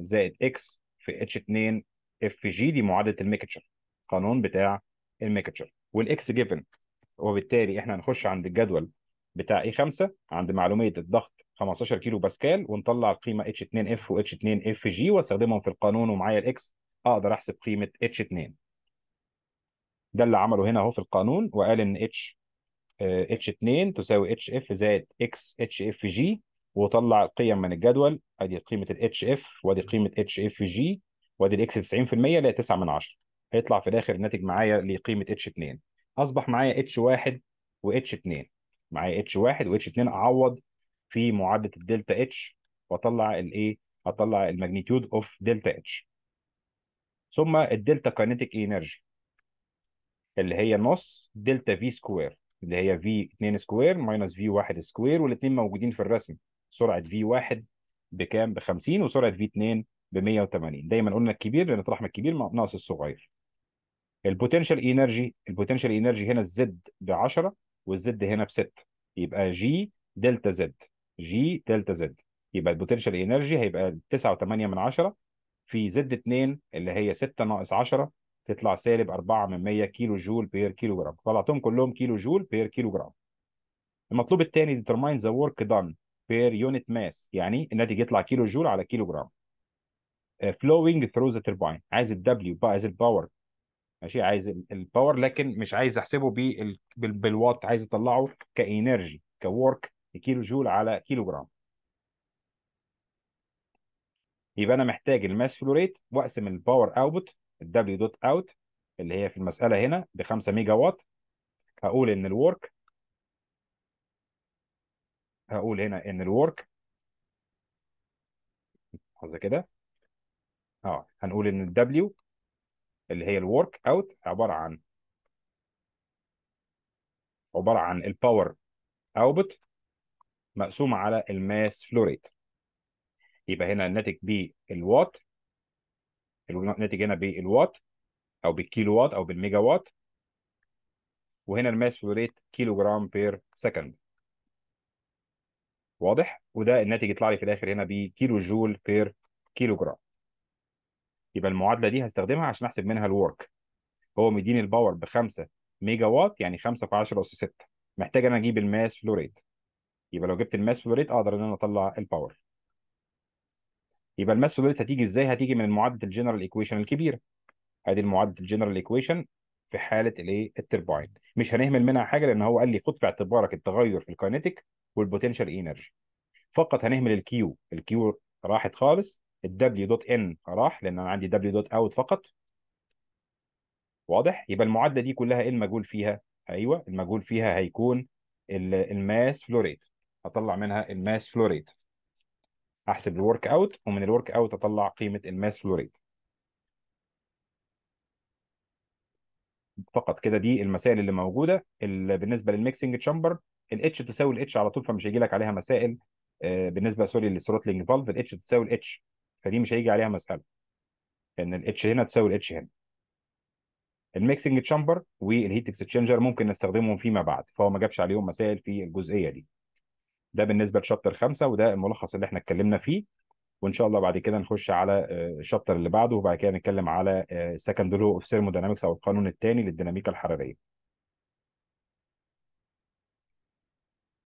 زائد اكس في اتش 2 اف جي دي معادله الميكتشر قانون بتاع الميكتشر والاكس جيفن وبالتالي احنا هنخش عند الجدول بتاع اي 5 عند معلوميه الضغط 15 كيلو باسكال ونطلع القيمه اتش 2 اف واتش 2 اف جي واستخدمهم في القانون ومعايا الاكس اقدر احسب قيمه اتش 2 ده اللي عمله هنا اهو في القانون وقال ان اتش اتش 2 تساوي اتش اف زائد اكس اتش اف جي وطلع القيم من الجدول ادي قيمه الاتش اف وادي قيمه اتش اف جي وادي الاكس 90% اللي هي 9 من 10 هيطلع في الاخر الناتج معايا لقيمه اتش 2 اصبح معايا اتش 1 واتش 2 معايا اتش 1 واتش 2 اعوض في معادله الدلتا اتش واطلع الايه اطلع الماجنتيود اوف دلتا اتش ثم الدلتا كاينتيك انرجي اللي هي نص دلتا في سكوير اللي هي في 2 سكوير ماينس في 1 سكوير والاثنين موجودين في الرسم سرعه في 1 بكام ب 50 وسرعه في 2 ب 180 دايما قلنا الكبير بنطرح من الكبير ناقص الصغير البوتنشال انرجي البوتنشال انرجي هنا الزد ب 10 والزد هنا ب 6 يبقى جي دلتا زد جي دلتا زد يبقى البوتنشال انرجي هيبقى 9.8 من 10 في زد 2 اللي هي 6 ناقص 10 تطلع سالب 4 من 100 كيلو جول بير كيلو جرام طلعتهم كلهم كيلو جول بير كيلو جرام المطلوب الثاني ديترماين ذا ورك دان بير يونت ماس يعني الناتج يطلع كيلو جول على كيلو جرام فلوينج ثرو ذا turbine عايز الدبليو عايز الباور ماشي عايز الباور لكن مش عايز احسبه بالوات عايز اطلعه كانرجي كورك كيلو جول على كيلو جرام يبقى انا محتاج الماس فلو ريت واقسم الباور اوت الدبليو دوت اوت اللي هي في المساله هنا ب 5 ميجا وات هقول ان الورك هقول هنا ان الورك لحظه كده اه هنقول ان الدبليو اللي هي الورك اوت عباره عن عباره عن الباور اوتبوت مقسومه على الماس فلو ريت يبقى هنا الناتج بالوات الناتج هنا بالوات او بالكيلو وات او بالميجا وات وهنا الماس فلو ريت كيلو جرام بير سكند واضح وده الناتج يطلع لي في الاخر هنا بكيلو جول بير كيلو جرام يبقى المعادله دي هستخدمها عشان احسب منها الورك هو مديني الباور ب 5 ميجا وات يعني 5 في 10 اس 6 محتاج انا اجيب الماس فلو ريت يبقى لو جبت الماس فلو ريت اقدر ان انا اطلع الباور يبقى الماس فلو ريت هتيجي ازاي هتيجي من معادله الجنرال ايكويشن الكبيره ادي معادله الجنرال ايكويشن في حاله الايه الترباين مش هنهمل منها حاجه لان هو قال لي خد في اعتبارك التغير في الكاينتيك والبوتنشال انرجي فقط هنهمل الكيو الكيو راحت خالص الدبليو دوت ان راح لان انا عندي دبليو دوت اوت فقط واضح يبقى المعادله دي كلها ايه المجهول فيها ايوه المجهول فيها هيكون الماس فلوريت هطلع منها الماس فلوريت احسب الورك اوت ومن الورك اوت اطلع قيمه الماس فلوريت فقط كده دي المسائل اللي موجوده اللي بالنسبه للميكسنج تشامبر الاتش تساوي الاتش على طول فمش هيجي لك عليها مسائل آه، بالنسبه سوري للثروتلينج فالف الاتش تساوي الاتش فدي مش هيجي عليها مساله ان الاتش هنا تساوي الاتش هنا الميكسنج تشامبر والهيت اكسشينجر ممكن نستخدمهم فيما بعد فهو ما جابش عليهم مسائل في الجزئيه دي ده بالنسبه لشابتر خمسة وده الملخص اللي احنا اتكلمنا فيه وان شاء الله بعد كده نخش على آه، الشابتر اللي بعده وبعد كده نتكلم على سكند لو اوف ثيرموداينامكس او القانون الثاني للديناميكا الحراريه